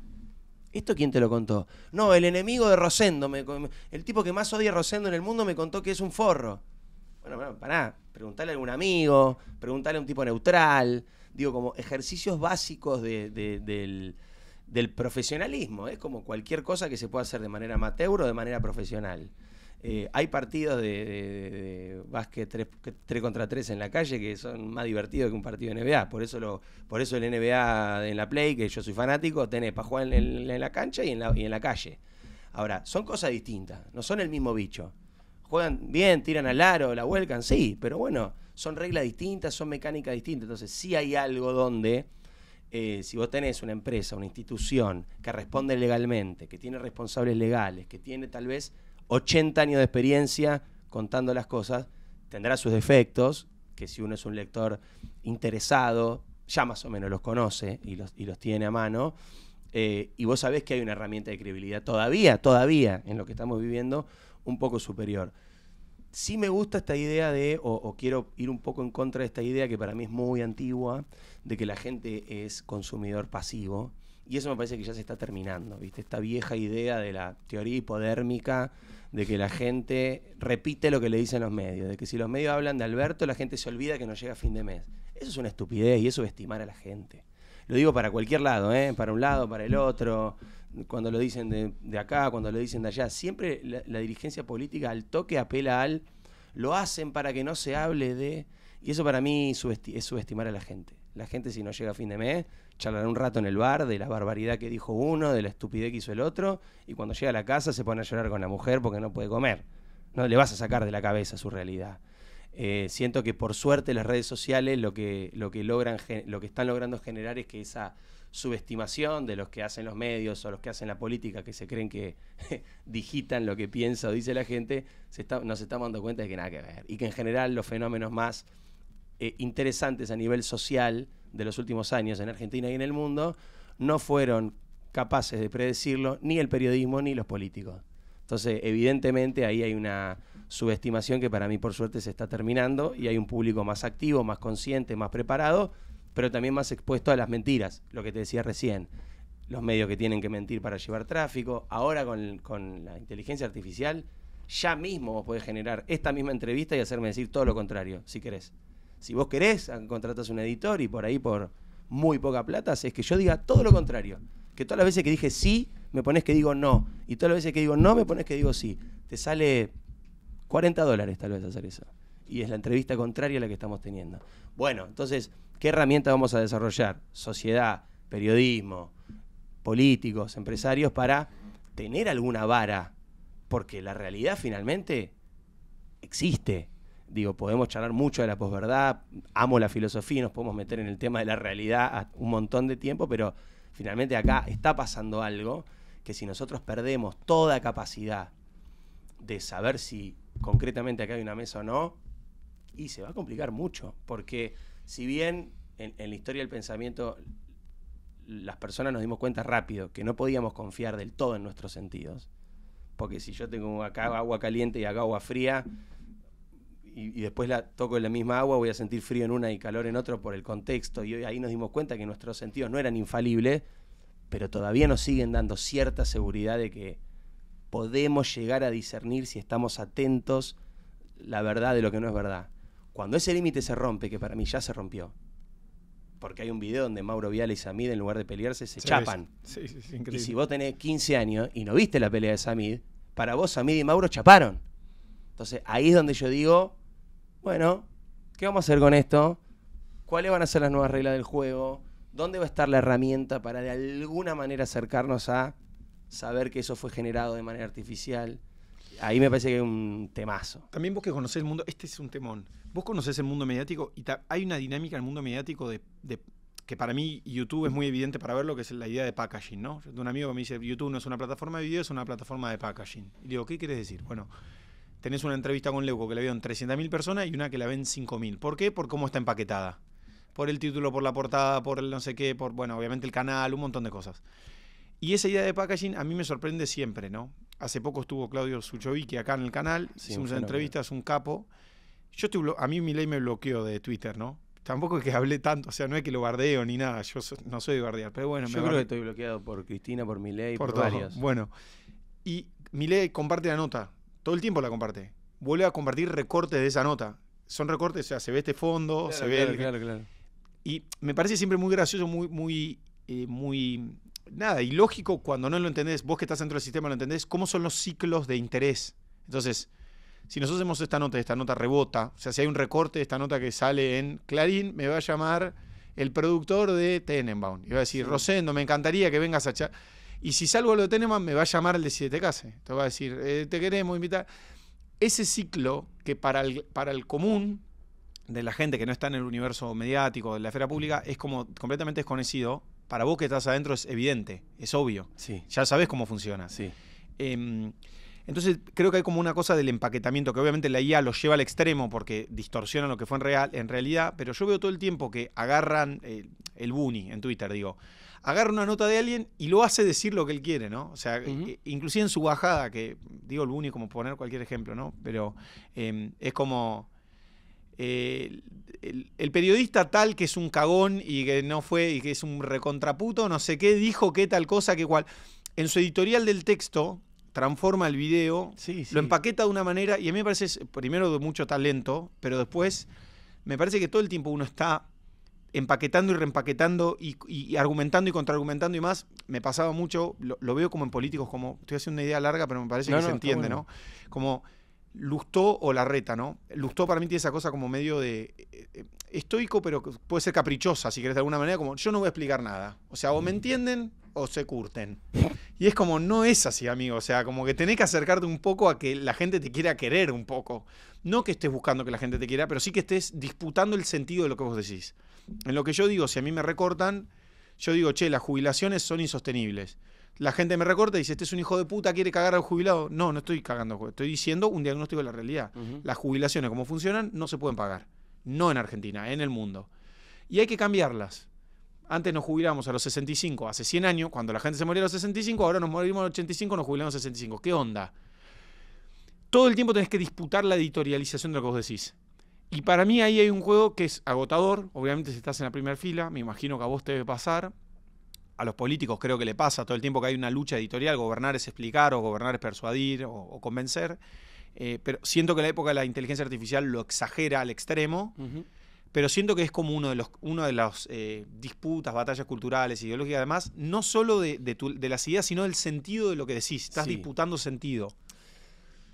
¿Esto quién te lo contó? No, el enemigo de Rosendo, el tipo que más odia a Rosendo en el mundo me contó que es un forro para bueno, preguntarle a algún amigo, preguntarle a un tipo neutral, digo, como ejercicios básicos del, profesionalismo, es como cualquier cosa que se pueda hacer de manera amateur o de manera profesional. Eh, hay partidos de, básquet 3, contra 3 en la calle que son más divertidos que un partido de NBA. Por eso, lo, por eso el NBA en la Play, que yo soy fanático, tenés para jugar en, la cancha y en la, y en la calle. Ahora, son cosas distintas, no son el mismo bicho juegan bien, tiran al aro, la vuelcan, sí, pero bueno, son reglas distintas, son mecánicas distintas. Entonces, sí hay algo donde, eh, si vos tenés una empresa, una institución que responde legalmente, que tiene responsables legales, que tiene tal vez 80 años de experiencia contando las cosas, tendrá sus defectos, que si uno es un lector interesado, ya más o menos los conoce y los, y los tiene a mano. Eh, y vos sabés que hay una herramienta de credibilidad todavía, todavía en lo que estamos viviendo, un poco superior. Sí me gusta esta idea de, o, quiero ir un poco en contra de esta idea que para mí es muy antigua, de que la gente es consumidor pasivo. Y eso me parece que ya se está terminando, ¿viste? Esta vieja idea de la teoría hipodérmica, de que la gente repite lo que le dicen los medios, de que si los medios hablan de Alberto, la gente se olvida que no llega a fin de mes. Eso es una estupidez y eso es estimar a la gente. Lo digo para cualquier lado, ¿eh? Para un lado, para el otro cuando lo dicen de, acá, cuando lo dicen de allá, siempre la, dirigencia política al toque apela al lo hacen para que no se hable de... Y eso para mí es subestimar a la gente. La gente si no llega a fin de mes, charlará un rato en el bar de la barbaridad que dijo uno, de la estupidez que hizo el otro, y cuando llega a la casa se pone a llorar con la mujer porque no puede comer. No le vas a sacar de la cabeza su realidad. Eh, siento que por suerte las redes sociales lo que, lo que, logran, lo que están logrando generar es que esa subestimación de los que hacen los medios o los que hacen la política, que se creen que digitan lo que piensa o dice la gente, se nos estamos dando cuenta de que nada que ver. Y que en general los fenómenos más eh, interesantes a nivel social de los últimos años en Argentina y en el mundo no fueron capaces de predecirlo ni el periodismo ni los políticos. Entonces, evidentemente ahí hay una subestimación que para mí por suerte se está terminando y hay un público más activo, más consciente, más preparado pero también más expuesto a las mentiras, lo que te decía recién. Los medios que tienen que mentir para llevar tráfico. Ahora con, la inteligencia artificial, ya mismo vos podés generar esta misma entrevista y hacerme decir todo lo contrario, si querés. Si vos querés, ah, contratas un editor y por ahí por muy poca plata, es que yo diga todo lo contrario. Que todas las veces que dije sí, me pones que digo no. Y todas las veces que digo no, me pones que digo sí. Te sale 40 dólares tal vez hacer eso. Y es la entrevista contraria a la que estamos teniendo. Bueno, entonces ¿Qué herramientas vamos a desarrollar? Sociedad, periodismo, políticos, empresarios, para tener alguna vara, porque la realidad finalmente existe. Digo, podemos charlar mucho de la posverdad, amo la filosofía y nos podemos meter en el tema de la realidad un montón de tiempo, pero finalmente acá está pasando algo que si nosotros perdemos toda capacidad de saber si concretamente acá hay una mesa o no, y se va a complicar mucho, porque si bien en, la historia del pensamiento las personas nos dimos cuenta rápido que no podíamos confiar del todo en nuestros sentidos, porque si yo tengo acá agua caliente y acá agua fría, y, y, después la toco en la misma agua, voy a sentir frío en una y calor en otro por el contexto, y ahí nos dimos cuenta que nuestros sentidos no eran infalibles, pero todavía nos siguen dando cierta seguridad de que podemos llegar a discernir si estamos atentos la verdad de lo que no es verdad. Cuando ese límite se rompe, que para mí ya se rompió, porque hay un video donde Mauro Viale y Samid, en lugar de pelearse, se chapan. sí, Y si vos tenés 15 años y no viste la pelea de Samid, para vos Samid y Mauro chaparon. Entonces ahí es donde yo digo, bueno, ¿qué vamos a hacer con esto? ¿Cuáles van a ser las nuevas reglas del juego? ¿Dónde va a estar la herramienta para de alguna manera acercarnos a saber que eso fue generado de manera artificial? Ahí me parece que es un temazo. También vos que conocés el mundo, este es un temón. Vos conocés el mundo mediático y hay una dinámica en el mundo mediático de, que para mí YouTube es muy evidente para verlo, que es la idea de packaging, ¿no? un amigo me dice, YouTube no es una plataforma de video, es una plataforma de packaging. Y digo, ¿qué quieres decir? Bueno, tenés una entrevista con Leuco que la vieron 300.000 personas y una que la ven 5.000. ¿Por qué? Por cómo está empaquetada. Por el título, por la portada, por el no sé qué, por, bueno, obviamente el canal, un montón de cosas. Y esa idea de packaging a mí me sorprende siempre, ¿no? Hace poco estuvo Claudio Suchovic acá en el canal, hicimos una entrevista, es un capo. Yo a mí mi ley me bloqueó de Twitter, ¿no? Tampoco es que hablé tanto, o sea, no es que lo bardeo ni nada, yo no soy de bardear, pero bueno. Yo creo que estoy bloqueado por Cristina, por Milei, por, por varios. Bueno, y Milei comparte la nota, todo el tiempo la comparte. Vuelve a compartir recortes de esa nota. Son recortes, o sea, se ve este fondo, se ve claro, claro, claro. Y me parece siempre muy gracioso, muy, muy, eh, muy nada, y lógico cuando no lo entendés, vos que estás dentro del sistema lo entendés, cómo son los ciclos de interés. Entonces, si nosotros hacemos esta nota, esta nota rebota, o sea, si hay un recorte de esta nota que sale en Clarín, me va a llamar el productor de Tenenbaum. Y va a decir, Rosendo, me encantaría que vengas a Y si salgo a lo de Tenenbaum, me va a llamar el de Siete Case. Te va a decir, eh, te queremos invitar. Ese ciclo que para el, para el común de la gente que no está en el universo mediático, de la esfera pública, es como completamente desconocido. Para vos que estás adentro es evidente, es obvio. Sí. Ya sabés cómo funciona. Sí. Em, entonces creo que hay como una cosa del empaquetamiento, que obviamente la IA lo lleva al extremo porque distorsiona lo que fue en, real, en realidad, pero yo veo todo el tiempo que agarran eh, el, el Bunny en Twitter, digo, agarra una nota de alguien y lo hace decir lo que él quiere, ¿no? O sea, eh, inclusive en su bajada, que digo el Bunny como poner cualquier ejemplo, ¿no? Pero em, es como... Eh, el, periodista tal que es un cagón y que no fue y que es un recontraputo, no sé qué, dijo qué tal cosa, que cual. En su editorial del texto, transforma el video, lo empaqueta de una manera, y a mí me parece, primero, de mucho talento, pero después, me parece que todo el tiempo uno está empaquetando y reempaquetando y, argumentando y contraargumentando y más, me pasaba mucho, lo, veo como en políticos, como, estoy haciendo una idea larga, pero me parece que se entiende, ¿no? Como Lustó o la reta, ¿no? Lustó para mí tiene esa cosa como medio de eh, eh, estoico, pero puede ser caprichosa, si querés de alguna manera, como yo no voy a explicar nada. O sea, o me entienden o se curten. Y es como, no es así, amigo. O sea, como que tenés que acercarte un poco a que la gente te quiera querer un poco. No que estés buscando que la gente te quiera, pero sí que estés disputando el sentido de lo que vos decís. En lo que yo digo, si a mí me recortan, yo digo, che, las jubilaciones son insostenibles. La gente me recorta y dice, este es un hijo de puta, quiere cagar al jubilado. No, no estoy cagando, estoy diciendo un diagnóstico de la realidad. Las jubilaciones, como funcionan, no se pueden pagar. No en Argentina, en el mundo. Y hay que cambiarlas. Antes nos jubilábamos a los 65, hace 100 años, cuando la gente se moría a los 65, ahora nos morimos a los 85, nos jubilamos a los 65. ¿Qué onda? Todo el tiempo tenés que disputar la editorialización de lo que vos decís. Y para mí ahí hay un juego que es agotador. Obviamente, si estás en la primera fila, me imagino que a vos te debe pasar. A los políticos creo que le pasa todo el tiempo que hay una lucha editorial. Gobernar es explicar, o gobernar es persuadir, o, convencer. Eh, pero siento que la época de la inteligencia artificial lo exagera al extremo pero siento que es como uno de los uno de las eh, disputas, batallas culturales, ideológicas, además, no solo de, las ideas, sino del sentido de lo que decís. Estás disputando sentido.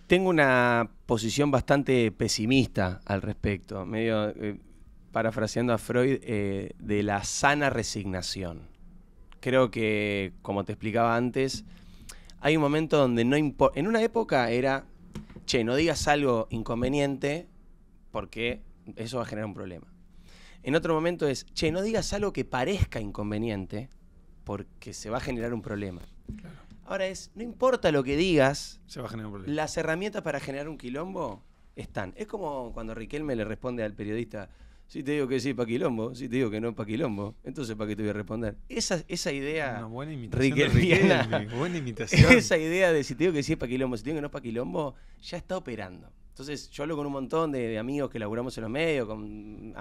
Tengo una posición bastante pesimista al respecto, medio eh, parafraseando a Freud, eh, de la sana resignación. Creo que, como te explicaba antes, hay un momento donde no importa. En una época era, che, no digas algo inconveniente porque eso va a generar un problema. En otro momento es, che, no digas algo que parezca inconveniente porque se va a generar un problema. Ahora es, no importa lo que digas, las herramientas para generar un quilombo están. Es como cuando Riquelme le responde al periodista, si te digo que sí, pa' quilombo, si te digo que no, pa' quilombo, entonces ¿para qué te voy a responder? Esa, idea Riquelme, buena imitación. Esa idea de si te digo que sí, pa' quilombo, si te digo que no, pa' quilombo, ya está operando. Entonces yo hablo con un montón de, amigos que laburamos en los medios, con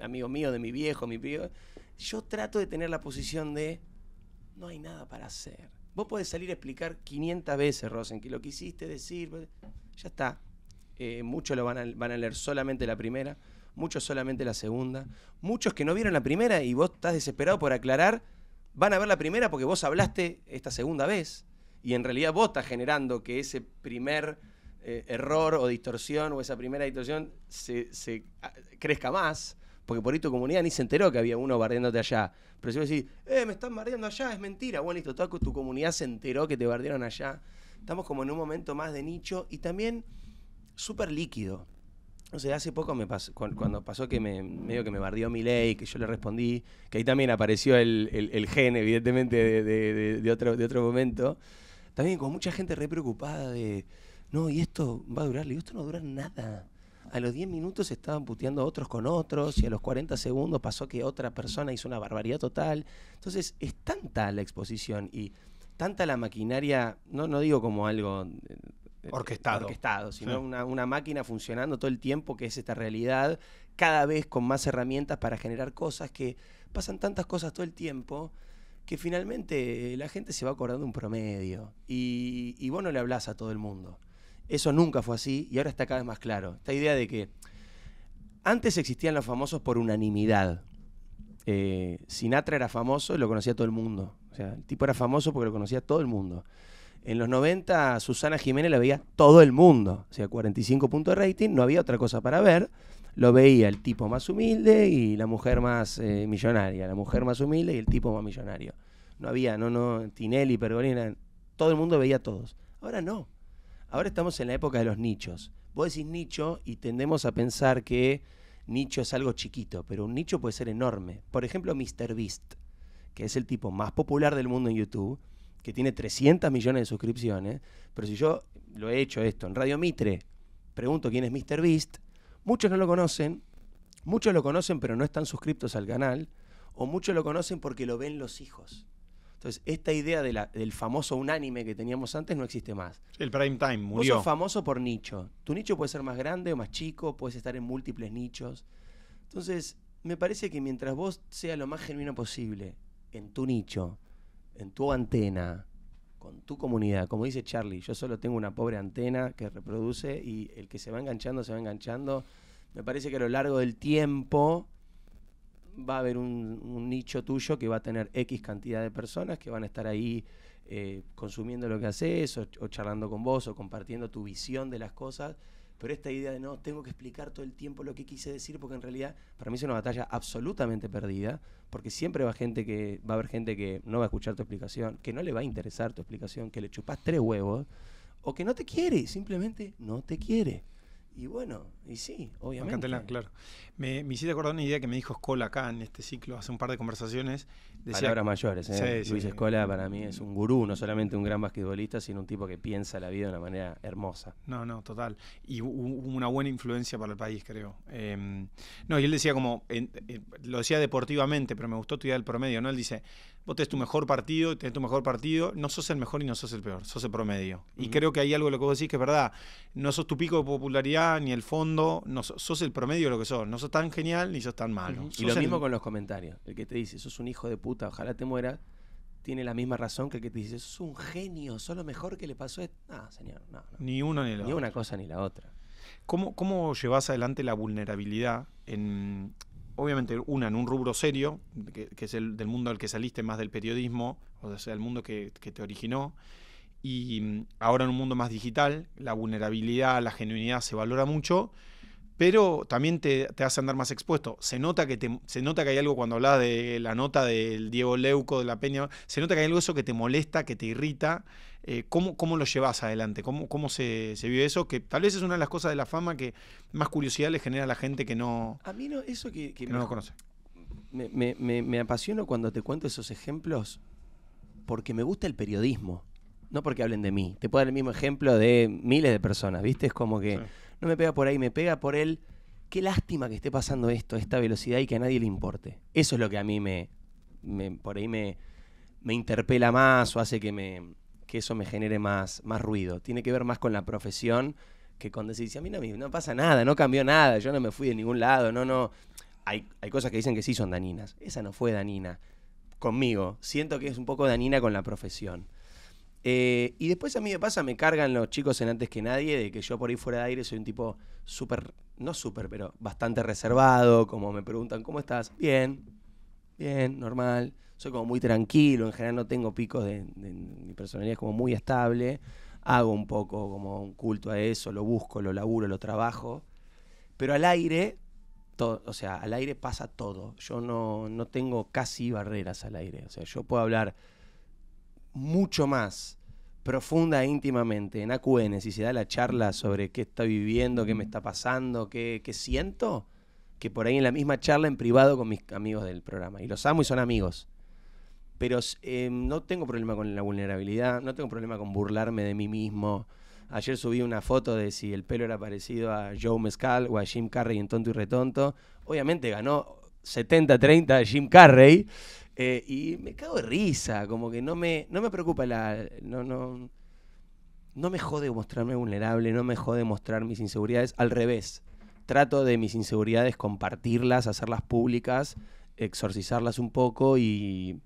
amigos míos, de mi viejo, mi primo, Yo trato de tener la posición de no hay nada para hacer. Vos podés salir a explicar 500 veces, Rosen, que lo quisiste decir, pues, ya está. Eh, muchos lo van a, van a leer solamente la primera, muchos solamente la segunda. Muchos que no vieron la primera y vos estás desesperado por aclarar, van a ver la primera porque vos hablaste esta segunda vez. Y en realidad vos estás generando que ese primer eh, error o distorsión o esa primera distorsión se, ah, crezca más. Porque por ahí tu comunidad ni se enteró que había uno bardeándote allá. Pero si vos decís, eh, me están bardeando allá, es mentira. Bueno, listo, toda tu comunidad se enteró que te bardearon allá. Estamos como en un momento más de nicho y también súper líquido. O sea, hace poco me pasó, cuando pasó que me, medio que me bardió mi ley, que yo le respondí, que ahí también apareció el, el, gen, evidentemente, de, otro, de otro momento. También con mucha gente re preocupada de no, y esto va a durar, y esto no dura nada. A los 10 minutos estaban puteando otros con otros y a los 40 segundos pasó que otra persona hizo una barbaridad total. Entonces es tanta la exposición y tanta la maquinaria, no, no digo como algo eh, eh, orquestado, orquestado sino una, máquina funcionando todo el tiempo que es esta realidad, cada vez con más herramientas para generar cosas que pasan tantas cosas todo el tiempo que finalmente eh, la gente se va acordando un promedio y, y vos no le hablas a todo el mundo. Eso nunca fue así y ahora está cada vez más claro. Esta idea de que antes existían los famosos por unanimidad. Eh, Sinatra era famoso y lo conocía todo el mundo. O sea, el tipo era famoso porque lo conocía todo el mundo. En los 90, Susana Jiménez la veía todo el mundo. O sea, 45 puntos de rating, no había otra cosa para ver. Lo veía el tipo más humilde y la mujer más eh, millonaria. La mujer más humilde y el tipo más millonario. No había, no, no, Tinelli, Pergolina. Todo el mundo veía a todos. Ahora no. Ahora estamos en la época de los nichos. Vos decís nicho y tendemos a pensar que nicho es algo chiquito, pero un nicho puede ser enorme. Por ejemplo, MrBeast, que es el tipo más popular del mundo en YouTube, que tiene 300 millones de suscripciones, pero si yo lo he hecho esto en Radio Mitre, pregunto quién es MrBeast, muchos no lo conocen, muchos lo conocen pero no están suscriptos al canal, o muchos lo conocen porque lo ven los hijos. Entonces, esta idea de la, del famoso unánime que teníamos antes no existe más. El prime time murió. Vos sos famoso por nicho. Tu nicho puede ser más grande o más chico, puedes estar en múltiples nichos. Entonces, me parece que mientras vos seas lo más genuino posible en tu nicho, en tu antena, con tu comunidad, como dice Charlie, yo solo tengo una pobre antena que reproduce y el que se va enganchando, se va enganchando. Me parece que a lo largo del tiempo va a haber un, nicho tuyo que va a tener X cantidad de personas que van a estar ahí eh, consumiendo lo que haces o, charlando con vos o compartiendo tu visión de las cosas. Pero esta idea de no, tengo que explicar todo el tiempo lo que quise decir, porque en realidad para mí es una batalla absolutamente perdida, porque siempre va, gente que, va a haber gente que no va a escuchar tu explicación, que no le va a interesar tu explicación, que le chupás tres huevos, o que no te quiere, simplemente no te quiere. Y bueno, y sí, obviamente. claro. Me, me, hiciste acordar una idea que me dijo Skoll acá en este ciclo, hace un par de conversaciones, Decía, Palabras mayores, ¿eh? Luis para mí es un gurú, no solamente un gran basquetbolista, sino un tipo que piensa la vida de una manera hermosa. No, no, total. Y una buena influencia para el país, creo. Em, no, y él decía como, eh, lo decía deportivamente, pero me gustó estudiar el promedio, ¿no? Él dice, vos tenés tu mejor partido, tenés tu mejor partido, no sos el mejor y no sos el peor, sos el promedio. Y creo que hay algo de lo que vos decís que es verdad, no sos tu pico de popularidad ni el fondo, no sos, el promedio de lo que sos, no sos tan genial ni sos tan malo. y lo mismo con los comentarios, el que te dice, sos un hijo de puta ojalá te muera, tiene la misma razón que el que te dice, es un genio, Solo mejor que le pasó a... Este". No, señor, Ni una ni la Ni una cosa ni la otra. ¿Cómo, ¿Cómo llevas adelante la vulnerabilidad en, obviamente una en un rubro serio, que, es el del mundo al que saliste más del periodismo, o sea, el mundo que, te originó, y mm, ahora en un mundo más digital, la vulnerabilidad, la genuinidad se valora mucho, pero también te, hace andar más expuesto. Se nota, que se nota que hay algo cuando hablas de la nota del Diego Leuco, de la Peña, se nota que hay algo eso que te molesta, que te irrita. Eh, ¿cómo, lo llevas adelante? ¿Cómo, se, se, vive eso? Que tal vez es una de las cosas de la fama que más curiosidad le genera a la gente que no. A mí no, eso que, no lo conoce. Me, me, me apasiono cuando te cuento esos ejemplos porque me gusta el periodismo. No porque hablen de mí. Te puedo dar el mismo ejemplo de miles de personas, ¿viste? Es como que me pega por ahí, me pega por él. Qué lástima que esté pasando esto a esta velocidad y que a nadie le importe. Eso es lo que a mí me, por ahí me, me interpela más o hace que, me, eso me genere más, más ruido. Tiene que ver más con la profesión que con decir, a mí no, pasa nada, no cambió nada, yo no me fui de ningún lado, no, no. Hay, hay cosas que dicen que sí son daninas. Esa no fue danina. Conmigo. Siento que es un poco danina con la profesión. Eh, y después a mí me pasa, me cargan los chicos en antes que nadie, de que yo por ahí fuera de aire soy un tipo súper, no súper, pero bastante reservado, como me preguntan, ¿cómo estás? Bien, bien, normal. Soy como muy tranquilo, en general no tengo picos de, mi personalidad es como muy estable. Hago un poco como un culto a eso, lo busco, lo laburo, lo trabajo. Pero al aire, o sea, al aire pasa todo. Yo no, no tengo casi barreras al aire. O sea, yo puedo hablar mucho más profunda e íntimamente en AQN, si se da la charla sobre qué estoy viviendo, qué me está pasando, qué, siento, que por ahí en la misma charla en privado con mis amigos del programa. Y los amo y son amigos. Pero eh, no tengo problema con la vulnerabilidad, no tengo problema con burlarme de mí mismo. Ayer subí una foto de si el pelo era parecido a Joe Mescal o a Jim Carrey en Tonto y Retonto. Obviamente ganó 70-30 Jim Carrey, eh, y me cago de risa, como que no me, no me preocupa la. No, no, no me jode mostrarme vulnerable, no me jode mostrar mis inseguridades. Al revés, trato de mis inseguridades compartirlas, hacerlas públicas, exorcizarlas un poco y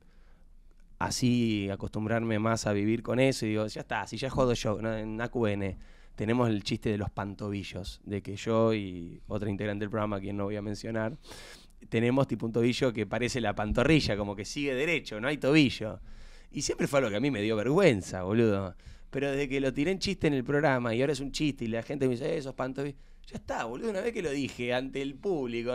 así acostumbrarme más a vivir con eso. Y digo, ya está, si ya jodo yo, en AQN tenemos el chiste de los pantobillos, de que yo y otra integrante del programa, quien no voy a mencionar, tenemos tipo un tobillo que parece la pantorrilla, como que sigue derecho, no hay tobillo. Y siempre fue algo que a mí me dio vergüenza, boludo. Pero desde que lo tiré en chiste en el programa y ahora es un chiste y la gente me dice, eh, esos pantorrillos... Ya está, boludo, una vez que lo dije ante el público.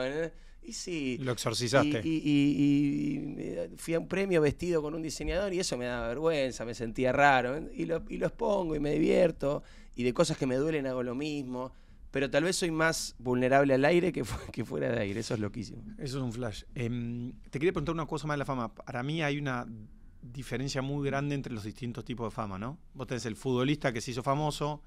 Y sí. Lo exorcizaste. Y, eh, fui a un premio vestido con un diseñador y eso me daba vergüenza, me sentía raro. Y, lo, y los pongo y me divierto. Y de cosas que me duelen hago lo mismo pero tal vez soy más vulnerable al aire que, fuera de aire. Eso es loquísimo. Eso es un flash. Em, te quería preguntar una cosa más de la fama. Para mí hay una diferencia muy grande entre los distintos tipos de fama, ¿no? Vos tenés el futbolista que se hizo famoso,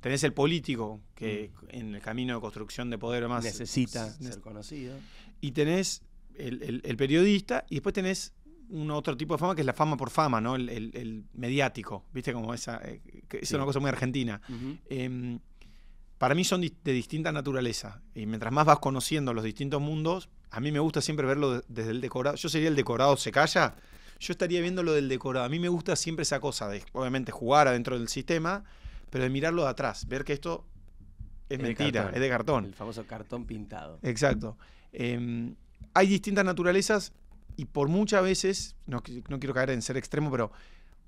tenés el político que mm. en el camino de construcción de poder más necesita ser conocido. Y tenés el, periodista y después tenés un otro tipo de fama que es la fama por fama, ¿no? El, mediático, ¿viste? Como esa... Eh, es una cosa muy argentina para mí son de distinta naturaleza. Y mientras más vas conociendo los distintos mundos, a mí me gusta siempre verlo desde el decorado. Yo sería el decorado, se calla. Yo estaría viendo lo del decorado. A mí me gusta siempre esa cosa de, obviamente, jugar adentro del sistema, pero de mirarlo de atrás, ver que esto es, mentira, es de cartón. El famoso cartón pintado. Exacto. Em, hay distintas naturalezas y por muchas veces, no, quiero caer en ser extremo, pero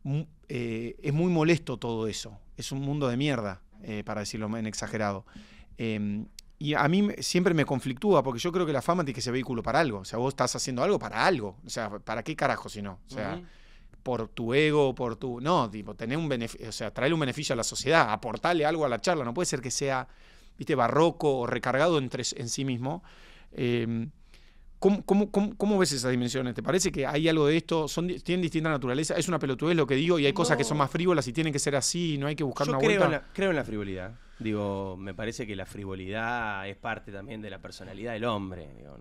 mm, eh, es muy molesto todo eso. Es un mundo de mierda. Eh, para decirlo en exagerado. Em, y a mí siempre me conflictúa porque yo creo que la fama tiene que ser vehículo para algo. O sea, vos estás haciendo algo para algo. O sea, ¿para qué carajo si no? O sea, por tu ego, por tu. No, tipo, tener un beneficio, o sea, traerle un beneficio a la sociedad, aportarle algo a la charla. No puede ser que sea, viste, barroco o recargado en sí mismo. Em, ¿Cómo, ves esas dimensiones? ¿Te parece que hay algo de esto? Son, ¿Tienen distinta naturaleza? Es una pelotudez lo que digo y hay cosas que son más frívolas y tienen que ser así no hay que buscar una creo En la, creo en la frivolidad. Digo, me parece que la frivolidad es parte también de la personalidad del hombre. no,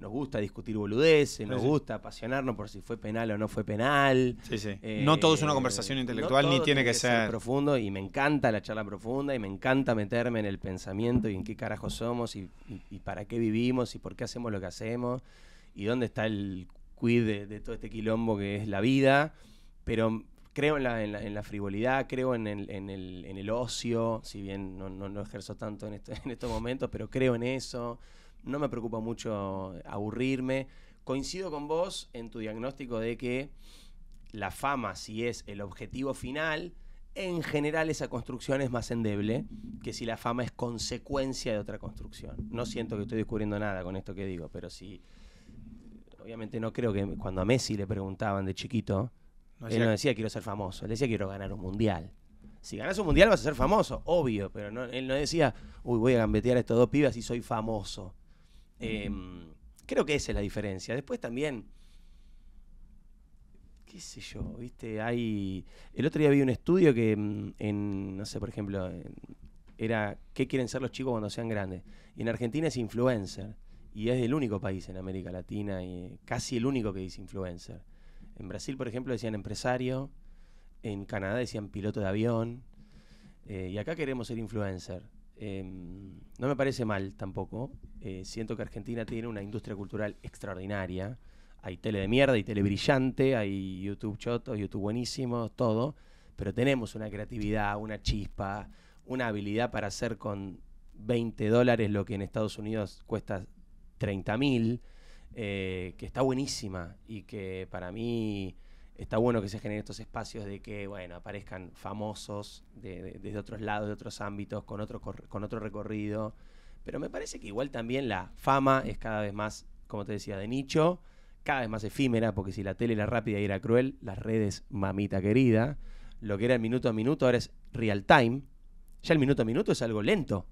nos gusta discutir boludeces, nos gusta apasionarnos por si fue penal o no fue penal. Eh, no todo es una conversación intelectual, ni tiene, que, ser... profundo, y me encanta la charla profunda, y me encanta meterme en el pensamiento y en qué carajo somos, y, para qué vivimos, y por qué hacemos lo que hacemos, y dónde está el quid de, todo este quilombo que es la vida. Pero creo en la, frivolidad, creo en el, ocio, si bien no, no, ejerzo tanto en estos momentos, pero creo en eso no me preocupa mucho aburrirme. Coincido con vos en tu diagnóstico de que la fama, si es el objetivo final, en general esa construcción es más endeble que si la fama es consecuencia de otra construcción. No siento que estoy descubriendo nada con esto que digo, pero si, obviamente no creo que cuando a Messi le preguntaban de chiquito, él no decía quiero ser famoso, él decía quiero ganar un mundial. Si ganas un mundial vas a ser famoso, obvio, pero no, él no decía, uy, voy a gambetear a estos dos pibes y soy famoso. Em, creo que esa es la diferencia. Después también, qué sé yo, viste, hay... El otro día había un estudio que mm, en, no sé, por ejemplo, era qué quieren ser los chicos cuando sean grandes. Y en Argentina es influencer. Y es el único país en América Latina y casi el único que dice influencer. En Brasil, por ejemplo, decían empresario. En Canadá decían piloto de avión. Eh, y acá queremos ser influencer. Em, no me parece mal tampoco. Eh, siento que Argentina tiene una industria cultural extraordinaria. Hay tele de mierda, hay tele brillante, hay YouTube choto, YouTube buenísimo, todo. Pero tenemos una creatividad, una chispa, una habilidad para hacer con 20 dólares lo que en Estados Unidos cuesta 30 mil, eh, que está buenísima y que para mí está bueno que se generen estos espacios de que, bueno, aparezcan famosos desde otros lados, de otros ámbitos, con otro, con otro recorrido. Pero me parece que igual también la fama es cada vez más, como te decía, de nicho, cada vez más efímera, porque si la tele era rápida y era cruel, las redes, mamita querida, lo que era el minuto a minuto ahora es real time. Ya el minuto a minuto es algo lento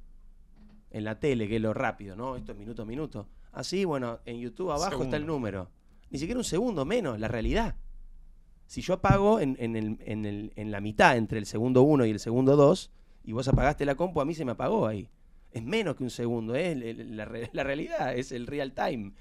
en la tele, que es lo rápido, ¿no? Esto es minuto a minuto. Así, bueno, en YouTube abajo está el número. Ni siquiera un segundo menos, la realidad. Si yo apago en, el, en, el, en la mitad, entre el segundo 1 y el segundo 2, y vos apagaste la compu, a mí se me apagó ahí. Es menos que un segundo, es ¿eh? la, realidad, es el real time.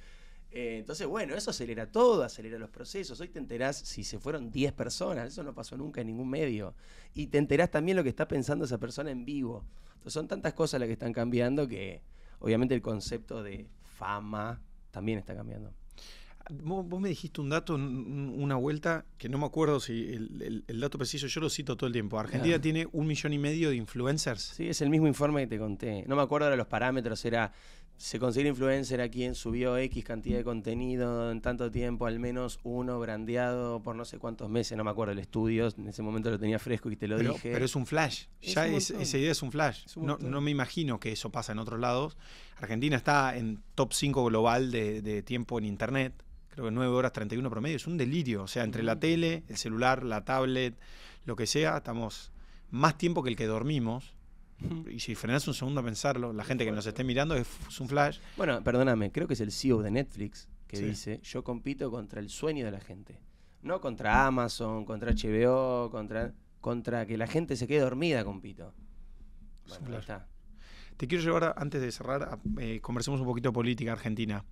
Eh, entonces, bueno, eso acelera todo, acelera los procesos. Hoy te enterás si se fueron 10 personas, eso no pasó nunca en ningún medio. Y te enterás también lo que está pensando esa persona en vivo. Entonces, son tantas cosas las que están cambiando que obviamente el concepto de fama también está cambiando. Vos, me dijiste un dato, una vuelta, que no me acuerdo si el, dato preciso, yo lo cito todo el tiempo. Argentina tiene un millón y medio de influencers. Sí, es el mismo informe que te conté. No me acuerdo de los parámetros, era se considera influencer a quien subió X cantidad de contenido en tanto tiempo, al menos uno brandeado por no sé cuántos meses, no me acuerdo el estudio, en ese momento lo tenía fresco y te lo dije. Pero es un flash, ya esa idea es un flash. no, me imagino que eso pasa en otros lados. Argentina está en top 5 global de tiempo en Internet creo que 9 horas 31 promedio, es un delirio. O sea, entre la mm. tele, el celular, la tablet, lo que sea, estamos más tiempo que el que dormimos. Y si frenas un segundo a pensarlo, la gente que nos esté mirando es, un flash. Bueno, perdóname, creo que es el CEO de Netflix que dice, yo compito contra el sueño de la gente. No contra Amazon, contra HBO, contra, contra que la gente se quede dormida, compito. ahí está. Te quiero llevar, antes de cerrar, eh, conversemos un poquito de política argentina.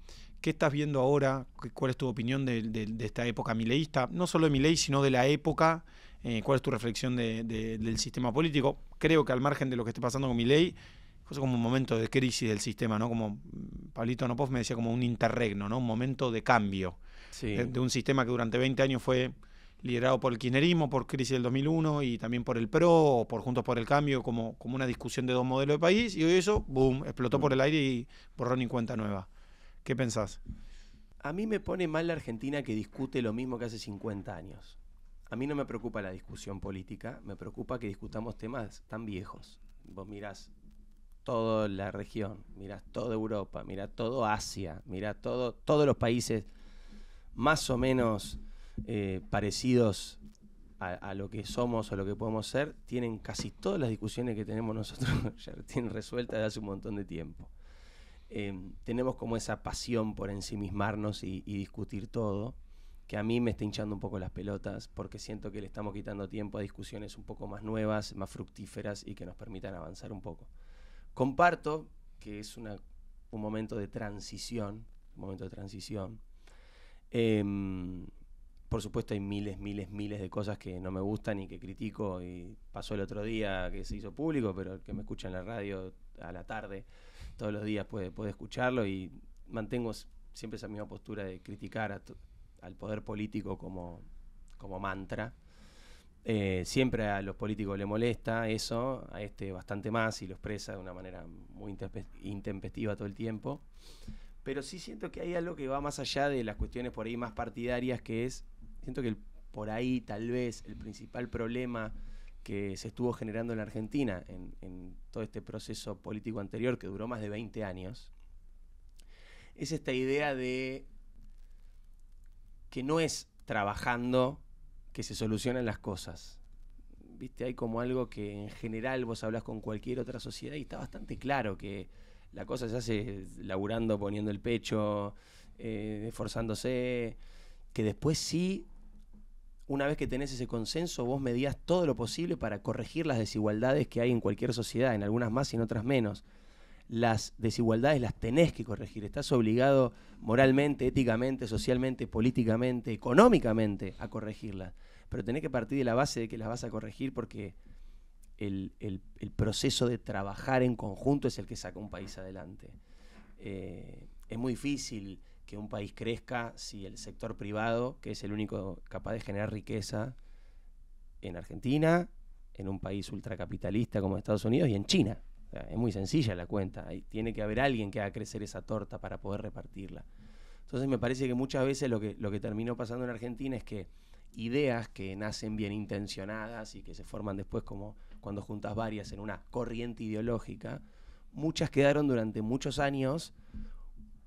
¿Qué estás viendo ahora? ¿Cuál es tu opinión de, esta época mileísta? No solo de Milei, sino de la época. Eh, ¿Cuál es tu reflexión del sistema político? Creo que al margen de lo que esté pasando con Milei, fue como un momento de crisis del sistema, ¿no? Como mm, Pablito Nopov me decía, como un interregno, ¿no? Un momento de cambio. De, un sistema que durante 20 años fue liderado por el kirchnerismo, por crisis del 2001 y también por el PRO, o por Juntos por el Cambio, como, como una discusión de dos modelos de país, y hoy eso, boom, explotó por el aire y borró ni cuenta nueva. ¿Qué pensás? A mí me pone mal la Argentina que discute lo mismo que hace 50 años. A mí no me preocupa la discusión política, me preocupa que discutamos temas tan viejos. Vos mirás toda la región, mirás toda Europa, mirás todo Asia, mirás todo, todos los países más o menos eh, parecidos a, lo que somos o lo que podemos ser, tienen casi todas las discusiones que tenemos nosotros ya tienen resueltas de hace un montón de tiempo. Em, tenemos como esa pasión por ensimismarnos y, discutir todo, que a mí me está hinchando un poco las pelotas, porque siento que le estamos quitando tiempo a discusiones un poco más nuevas, más fructíferas y que nos permitan avanzar un poco. Comparto que es un momento de transición, un momento de transición. Em, por supuesto hay miles, miles, miles de cosas que no me gustan y que critico y pasó el otro día que se hizo público, pero el que me escucha en la radio a la tarde, todos los días puede, puede escucharlo y mantengo siempre esa misma postura de criticar al poder político como, como mantra. Eh, siempre a los políticos le molesta eso, a este bastante más y lo expresa de una manera muy intempestiva todo el tiempo. Pero sí siento que hay algo que va más allá de las cuestiones por ahí más partidarias, que es siento que por ahí tal vez el principal problema que se estuvo generando en la Argentina en, todo este proceso político anterior que duró más de 20 años, es esta idea de que no es trabajando que se solucionan las cosas. Viste, hay como algo que en general vos hablas con cualquier otra sociedad y está bastante claro que la cosa se hace laburando, poniendo el pecho, eh, esforzándose, que después sí una vez que tenés ese consenso, vos medías todo lo posible para corregir las desigualdades que hay en cualquier sociedad, en algunas más y en otras menos. Las desigualdades las tenés que corregir, estás obligado moralmente, éticamente, socialmente, políticamente, económicamente a corregirlas. Pero tenés que partir de la base de que las vas a corregir porque el, proceso de trabajar en conjunto es el que saca un país adelante. Eh, es muy difícil que un país crezca si el sector privado, que es el único capaz de generar riqueza en Argentina, en un país ultracapitalista como Estados Unidos y en China. es muy sencilla la cuenta. tiene que haber alguien que haga crecer esa torta para poder repartirla. Entonces me parece que muchas veces lo que, lo que terminó pasando en Argentina es que ideas que nacen bien intencionadas y que se forman después como cuando juntas varias en una corriente ideológica, muchas quedaron durante muchos años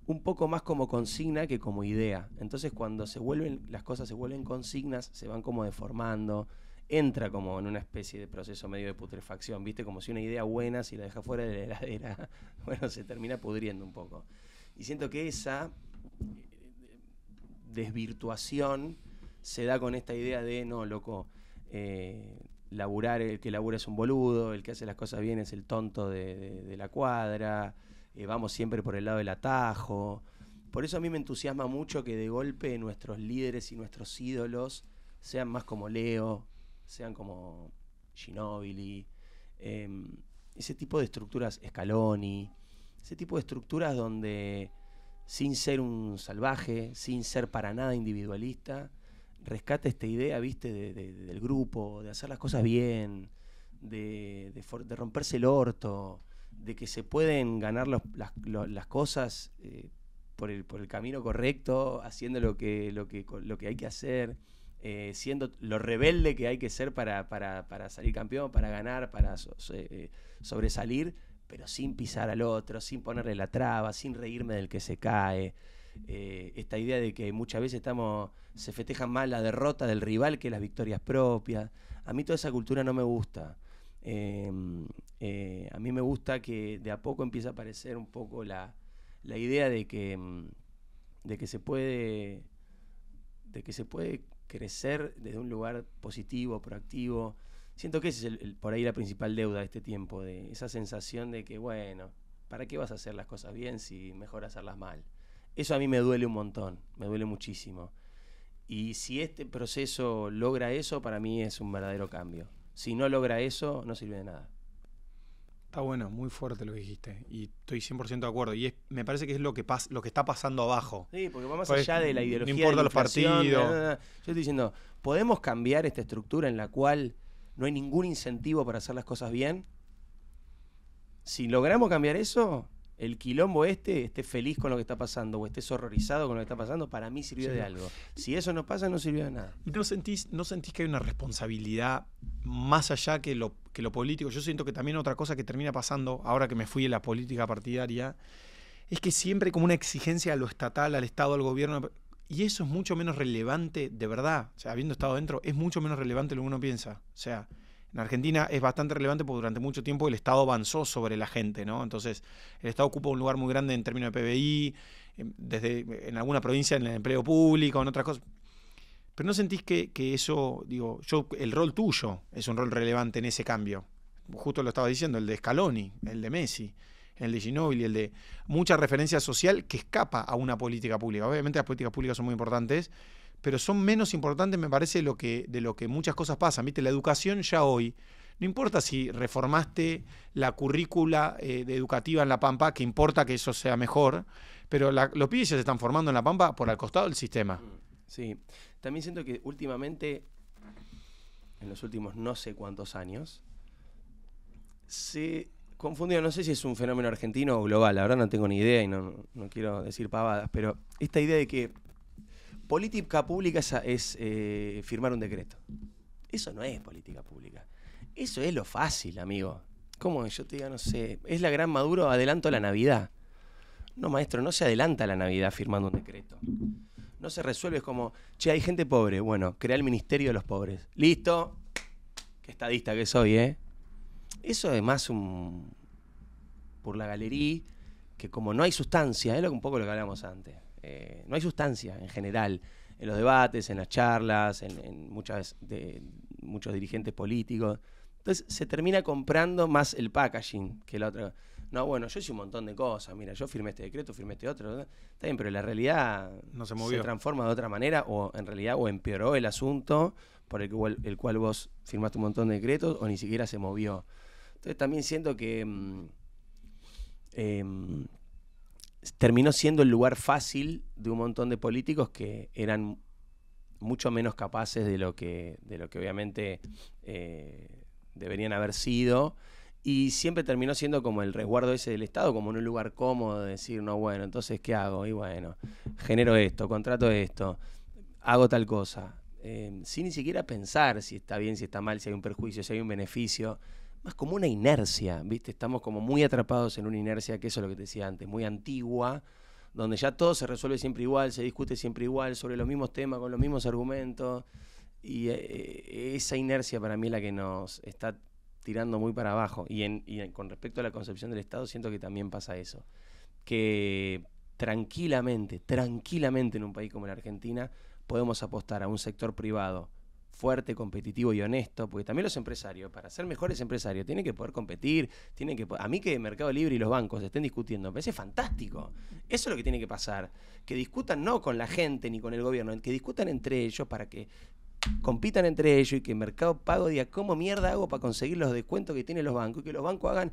un poco más como consigna que como idea. Entonces cuando se vuelven, las cosas se vuelven consignas, se van como deformando, entra como en una especie de proceso medio de putrefacción, ¿viste? Como si una idea buena, si la deja fuera de la heladera, bueno, se termina pudriendo un poco. Y siento que esa eh, desvirtuación se da con esta idea de, no, loco, eh, laburar, el que labura es un boludo, el que hace las cosas bien es el tonto de la cuadra, eh, vamos siempre por el lado del atajo. Por eso a mí me entusiasma mucho que de golpe nuestros líderes y nuestros ídolos sean más como Leo, sean como Ginobili, em, ese tipo de estructuras, Scaloni, ese tipo de estructuras donde sin ser un salvaje, sin ser para nada individualista, rescate esta idea, viste, del grupo, de hacer las cosas bien, de, de romperse el orto, de que se pueden ganar las, cosas eh, por, el, camino correcto, haciendo lo que, hay que hacer, eh, siendo lo rebelde que hay que ser para, salir campeón, para ganar, para eh, sobresalir, pero sin pisar al otro, sin ponerle la traba, sin reírme del que se cae. esta idea de que muchas veces estamos, se festeja más la derrota del rival que las victorias propias. A mí toda esa cultura no me gusta. Em, eh, a mí me gusta que de a poco empieza a aparecer un poco la, idea de que, em, de que se puede de que se puede crecer desde un lugar positivo, proactivo. Siento que esa es por ahí la principal deuda de este tiempo, de esa sensación de que, bueno, ¿para qué vas a hacer las cosas bien si mejor hacerlas mal? Eso a mí me duele un montón, me duele muchísimo. Y si este proceso logra eso, para mí es un verdadero cambio. Si no logra eso, no sirve de nada. Está bueno, muy fuerte lo que dijiste. Y estoy 100% de acuerdo. Y me parece que es lo que, lo que está pasando abajo. Sí, porque vamos más pues, allá de la ideología. No importa los partidos. Yo estoy diciendo, ¿podemos cambiar esta estructura en la cual no hay ningún incentivo para hacer las cosas bien? Si logramos cambiar eso, el quilombo este esté feliz con lo que está pasando o estés horrorizado con lo que está pasando, para mí sirvió de algo. Si eso no pasa, no sirvió de nada. ¿Y no sentís, no sentís que hay una responsabilidad más allá que lo, que lo político? Yo siento que también otra cosa que termina pasando, ahora que me fui de la política partidaria, es que siempre como una exigencia a lo estatal, al Estado, al gobierno. Y eso es mucho menos relevante, de verdad. O sea, habiendo estado dentro, es mucho menos relevante lo que uno piensa. O sea, en Argentina es bastante relevante porque durante mucho tiempo el Estado avanzó sobre la gente, ¿no? Entonces, el Estado ocupa un lugar muy grande en términos de PBI, eh, desde en alguna provincia en el empleo público, en otras cosas. Pero no sentís que, que eso, digo, yo, el rol tuyo es un rol relevante en ese cambio. Justo lo estaba diciendo, el de Scaloni, el de Messi, el de Ginobili, el de mucha referencia social que escapa a una política pública. Obviamente las políticas públicas son muy importantes, pero son menos importantes, me parece, de lo que, de lo que muchas cosas pasan. La educación ya hoy, no importa si reformaste la currícula eh, educativa en La Pampa, que importa que eso sea mejor, pero los pibes ya se están formando en La Pampa por al costado del sistema. Sí, también siento que últimamente, en los últimos no sé cuántos años, se confundió, no sé si es un fenómeno argentino o global, la verdad no tengo ni idea y no quiero decir pavadas, pero esta idea de que política pública es, eh, firmar un decreto. Eso no es política pública. Eso es lo fácil, amigo. ¿Cómo yo te diga, no sé? Es la gran Maduro, adelanto la Navidad. No, maestro, no se adelanta la Navidad firmando un decreto. No se resuelve, es como, che, hay gente pobre. Bueno, crea el Ministerio de los Pobres. Listo. Qué estadista que soy, ¿eh? Eso es más un. por la galería, que como no hay sustancia, es que un poco lo que hablamos antes. Eh, no hay sustancia en general en los debates, en las charlas, en, muchas de, muchos dirigentes políticos. Entonces se termina comprando más el packaging que la otra. No, bueno, yo hice un montón de cosas. Mira, yo firmé este decreto, firmé este otro. Está bien, pero la realidad no se, movió. transforma de otra manera o en realidad o empeoró el asunto por el cual, el cual vos firmaste un montón de decretos o ni siquiera se movió. Entonces también siento que... Mm, em, terminó siendo el lugar fácil de un montón de políticos que eran mucho menos capaces de lo que, de lo que obviamente eh, deberían haber sido. Y siempre terminó siendo como el resguardo ese del Estado, como en un lugar cómodo de decir, no, bueno, entonces, ¿qué hago? Y bueno, genero esto, contrato esto, hago tal cosa, eh, sin ni siquiera pensar si está bien, si está mal, si hay un perjuicio, si hay un beneficio más como una inercia, ¿viste? Estamos como muy atrapados en una inercia, que eso es lo que te decía antes, muy antigua, donde ya todo se resuelve siempre igual, se discute siempre igual, sobre los mismos temas, con los mismos argumentos. Y eh, eh, esa inercia para mí es la que nos está tirando muy para abajo. Y, con respecto a la concepción del Estado, siento que también pasa eso. Que tranquilamente, tranquilamente en un país como la Argentina, podemos apostar a un sector privado fuerte, competitivo y honesto, porque también los empresarios, para ser mejores empresarios, tienen que poder competir, tienen que a mí que Mercado Libre y los bancos estén discutiendo, me parece fantástico. Eso es lo que tiene que pasar, que discutan no con la gente ni con el gobierno, que discutan entre ellos para que compitan entre ellos y que Mercado Pago diga cómo mierda hago para conseguir los descuentos que tienen los bancos y que los bancos hagan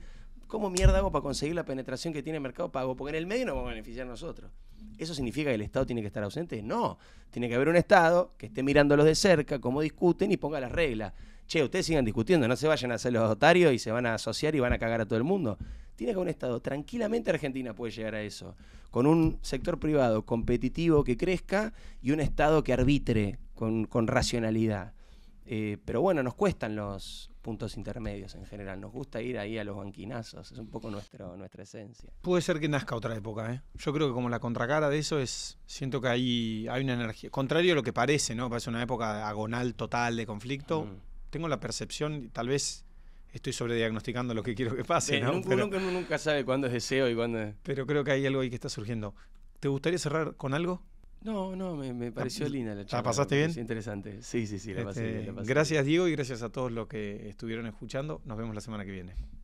¿Cómo mierda hago para conseguir la penetración que tiene el mercado pago? Porque en el medio no vamos a beneficiar nosotros. ¿Eso significa que el Estado tiene que estar ausente? No. Tiene que haber un Estado que esté mirándolos de cerca, cómo discuten y ponga las reglas. Che, ustedes sigan discutiendo, no se vayan a hacer los otarios y se van a asociar y van a cagar a todo el mundo. Tiene que haber un Estado. Tranquilamente Argentina puede llegar a eso. Con un sector privado competitivo que crezca y un Estado que arbitre con racionalidad. Eh, pero bueno, nos cuestan los puntos intermedios en general. Nos gusta ir ahí a los banquinazos. Es un poco nuestra esencia. Puede ser que nazca otra época. ¿eh? Yo creo que como la contracara de eso es. Siento que ahí hay una energía. Contrario a lo que parece, ¿no? Parece una época agonal total de conflicto. Mm. Tengo la percepción, tal vez estoy sobrediagnosticando lo que quiero que pase. Eh, nunca, uno nunca sabe cuándo es deseo y cuándo es. Pero creo que hay algo ahí que está surgiendo. ¿Te gustaría cerrar con algo? No, no, me, pareció linda la charla. ¿La pasaste bien? Interesante. Sí, sí, sí, la pasé bien, este, Gracias, Diego, y gracias a todos los que estuvieron escuchando. Nos vemos la semana que viene.